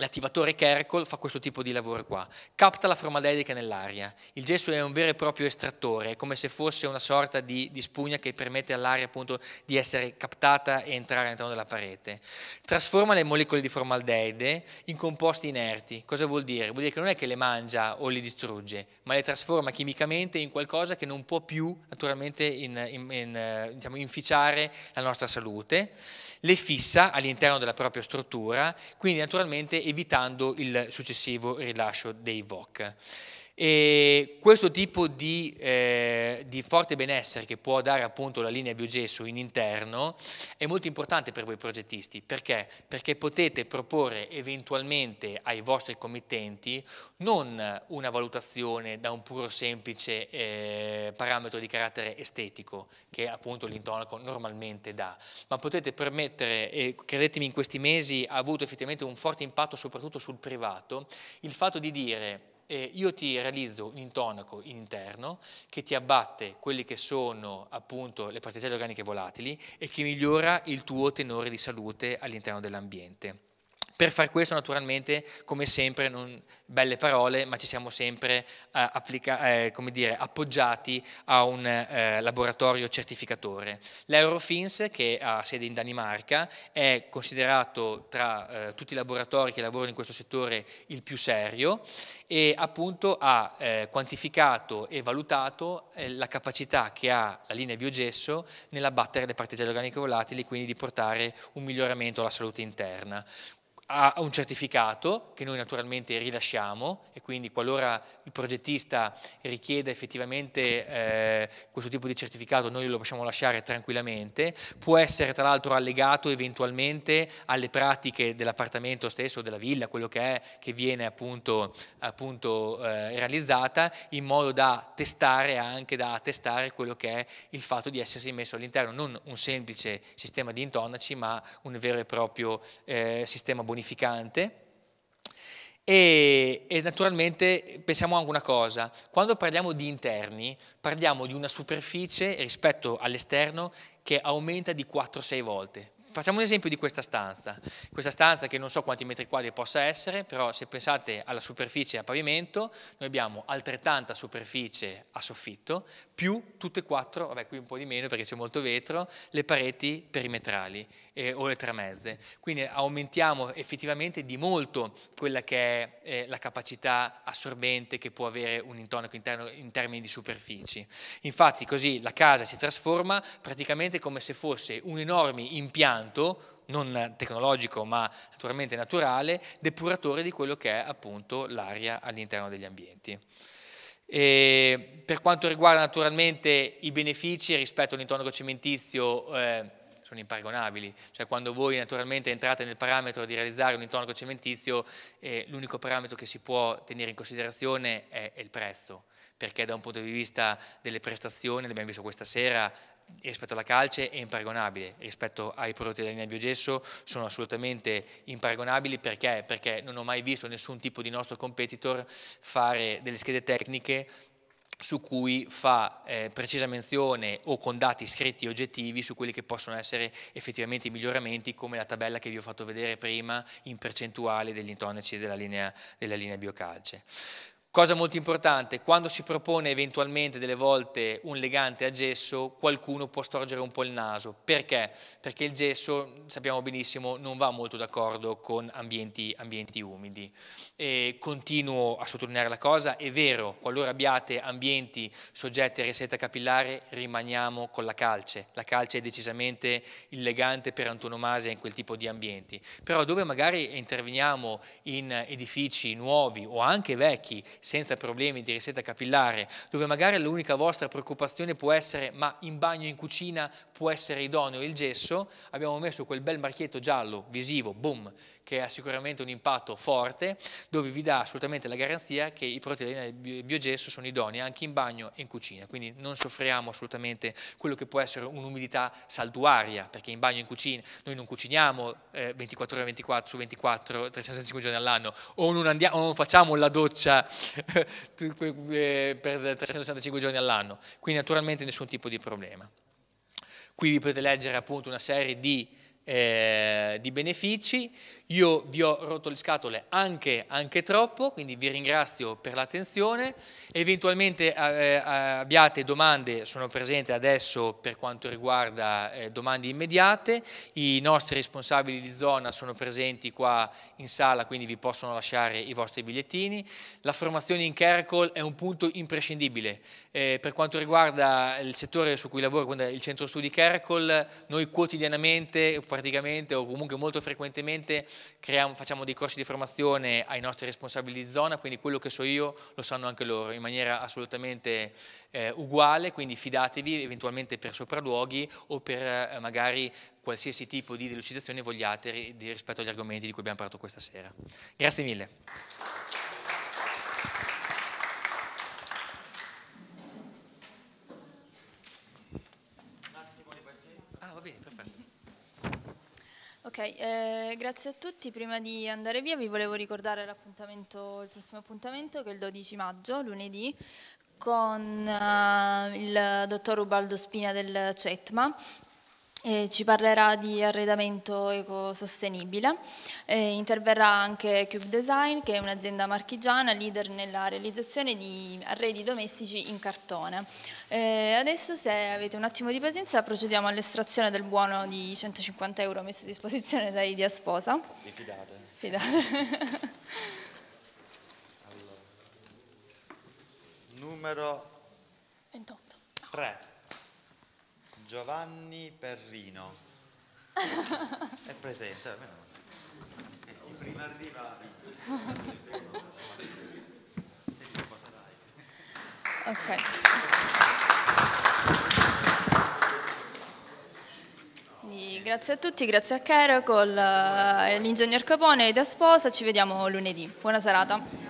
L'attivatore Kerkel fa questo tipo di lavoro qua, capta la formaldeide nell'aria, il gesso è un vero e proprio estrattore, è come se fosse una sorta di, di spugna che permette all'aria appunto di essere captata e entrare all'interno della parete. Trasforma le molecole di formaldeide in composti inerti, cosa vuol dire? Vuol dire che non è che le mangia o le distrugge, ma le trasforma chimicamente in qualcosa che non può più naturalmente in, in, in, diciamo, inficiare la nostra salute, le fissa all'interno della propria struttura, quindi naturalmente evitando il successivo rilascio dei VOC. E questo tipo di, eh, di, forte benessere che può dare appunto la linea biogesso in interno è molto importante per voi progettisti, perché? Perché potete proporre eventualmente ai vostri committenti non una valutazione da un puro semplice eh, parametro di carattere estetico che appunto l'intonaco normalmente dà, ma potete permettere, e credetemi in questi mesi ha avuto effettivamente un forte impatto soprattutto sul privato, il fatto di dire eh, io ti realizzo un intonaco interno che ti abbatte quelle che sono appunto le particelle organiche volatili e che migliora il tuo tenore di salute all'interno dell'ambiente. Per far questo naturalmente, come sempre, non, belle parole, ma ci siamo sempre eh, applica, eh, dire, appoggiati a un eh, laboratorio certificatore. L'Eurofins, che ha sede in Danimarca, è considerato tra eh, tutti i laboratori che lavorano in questo settore il più serio e appunto ha eh, quantificato e valutato eh, la capacità che ha la linea biogesso nell'abbattere le particelle organiche volatili, quindi di portare un miglioramento alla salute interna ha un certificato che noi naturalmente rilasciamo e quindi qualora il progettista richieda effettivamente eh, questo tipo di certificato noi lo possiamo lasciare tranquillamente, può essere tra l'altro allegato eventualmente alle pratiche dell'appartamento stesso, della villa, quello che è, che viene appunto, appunto eh, realizzata in modo da testare anche, da attestare quello che è il fatto di essersi messo all'interno non un semplice sistema di intonaci ma un vero e proprio eh, sistema bonificato bonificante. E, e, naturalmente pensiamo anche una cosa, quando parliamo di interni parliamo di una superficie rispetto all'esterno che aumenta di 4-6 volte, Facciamo un esempio di questa stanza, questa stanza che non so quanti metri quadri possa essere, però se pensate alla superficie a pavimento, noi abbiamo altrettanta superficie a soffitto, più tutte e quattro, vabbè qui un po' di meno perché c'è molto vetro, le pareti perimetrali eh, o le tramezze. Quindi aumentiamo effettivamente di molto quella che è eh, la capacità assorbente che può avere un intonaco interno in termini di superfici. Infatti così la casa si trasforma praticamente come se fosse un enorme impianto impianto, non tecnologico ma naturalmente naturale, depuratore di quello che è appunto l'aria all'interno degli ambienti. E per quanto riguarda naturalmente i benefici rispetto all'intonaco cementizio, eh, sono imparagonabili, cioè quando voi naturalmente entrate nel parametro di realizzare un intonaco cementizio, eh, l'unico parametro che si può tenere in considerazione è, è il prezzo perché da un punto di vista delle prestazioni, l'abbiamo visto questa sera, rispetto alla calce è imparagonabile, rispetto ai prodotti della linea biogesso sono assolutamente imparagonabili perché? perché non ho mai visto nessun tipo di nostro competitor fare delle schede tecniche su cui fa eh, precisa menzione o con dati scritti oggettivi su quelli che possono essere effettivamente i miglioramenti come la tabella che vi ho fatto vedere prima in percentuale degli intonaci della linea, della linea biocalce. Cosa molto importante, quando si propone eventualmente delle volte un legante a gesso, qualcuno può storgere un po' il naso. Perché? Perché il gesso, sappiamo benissimo, non va molto d'accordo con ambienti, ambienti umidi. E continuo a sottolineare la cosa, è vero, qualora abbiate ambienti soggetti a resetta capillare, rimaniamo con la calce. La calce è decisamente il legante per antonomasia in quel tipo di ambienti. Però dove magari interveniamo in edifici nuovi o anche vecchi, senza problemi di risetta capillare, dove magari l'unica vostra preoccupazione può essere ma in bagno, in cucina può essere idoneo il gesso, abbiamo messo quel bel marchietto giallo visivo, boom, che ha sicuramente un impatto forte, dove vi dà assolutamente la garanzia che i prodotti del biogesso sono idonei anche in bagno e in cucina, quindi non soffriamo assolutamente quello che può essere un'umidità saltuaria, perché in bagno e in cucina noi non cuciniamo eh, 24 ore 24 su 24, 365 giorni all'anno, o non, andiamo, o non facciamo la doccia per 365 giorni all'anno, quindi naturalmente nessun tipo di problema. Qui vi potete leggere appunto una serie di, eh, di benefici, io vi ho rotto le scatole anche, anche troppo, quindi vi ringrazio per l'attenzione. Eventualmente eh, eh, abbiate domande, sono presente adesso per quanto riguarda eh, domande immediate. I nostri responsabili di zona sono presenti qua in sala, quindi vi possono lasciare i vostri bigliettini. La formazione in Caracol è un punto imprescindibile. Eh, per quanto riguarda il settore su cui lavoro, quindi il centro studi Caracol, noi quotidianamente, praticamente o comunque molto frequentemente creiamo, facciamo dei corsi di formazione ai nostri responsabili di zona, quindi quello che so io lo sanno anche loro in maniera assolutamente eh, uguale, quindi fidatevi eventualmente per sopralluoghi o per eh, magari qualsiasi tipo di delucidazione vogliate rispetto agli argomenti di cui abbiamo parlato questa sera. Grazie mille. eh, grazie a tutti. Prima di andare via vi volevo ricordare il prossimo appuntamento che è il 12 maggio, lunedì, con eh, il dottor Ubaldo Spina del CETMA eh, ci parlerà di arredamento ecosostenibile, eh, interverrà anche Cube Design che è un'azienda marchigiana leader nella realizzazione di arredi domestici in cartone. Eh, adesso se avete un attimo di pazienza procediamo all'estrazione del buono di 150 euro messo a disposizione da Idia Sposa. Mi fidate. fidate. allora, numero 28. 3. Giovanni Perrino. È presente, almeno. E chi prima arriva Ok. grazie a tutti, grazie a Caracol, eh, l'ingegner Capone e da sposa, ci vediamo lunedì. Buona serata.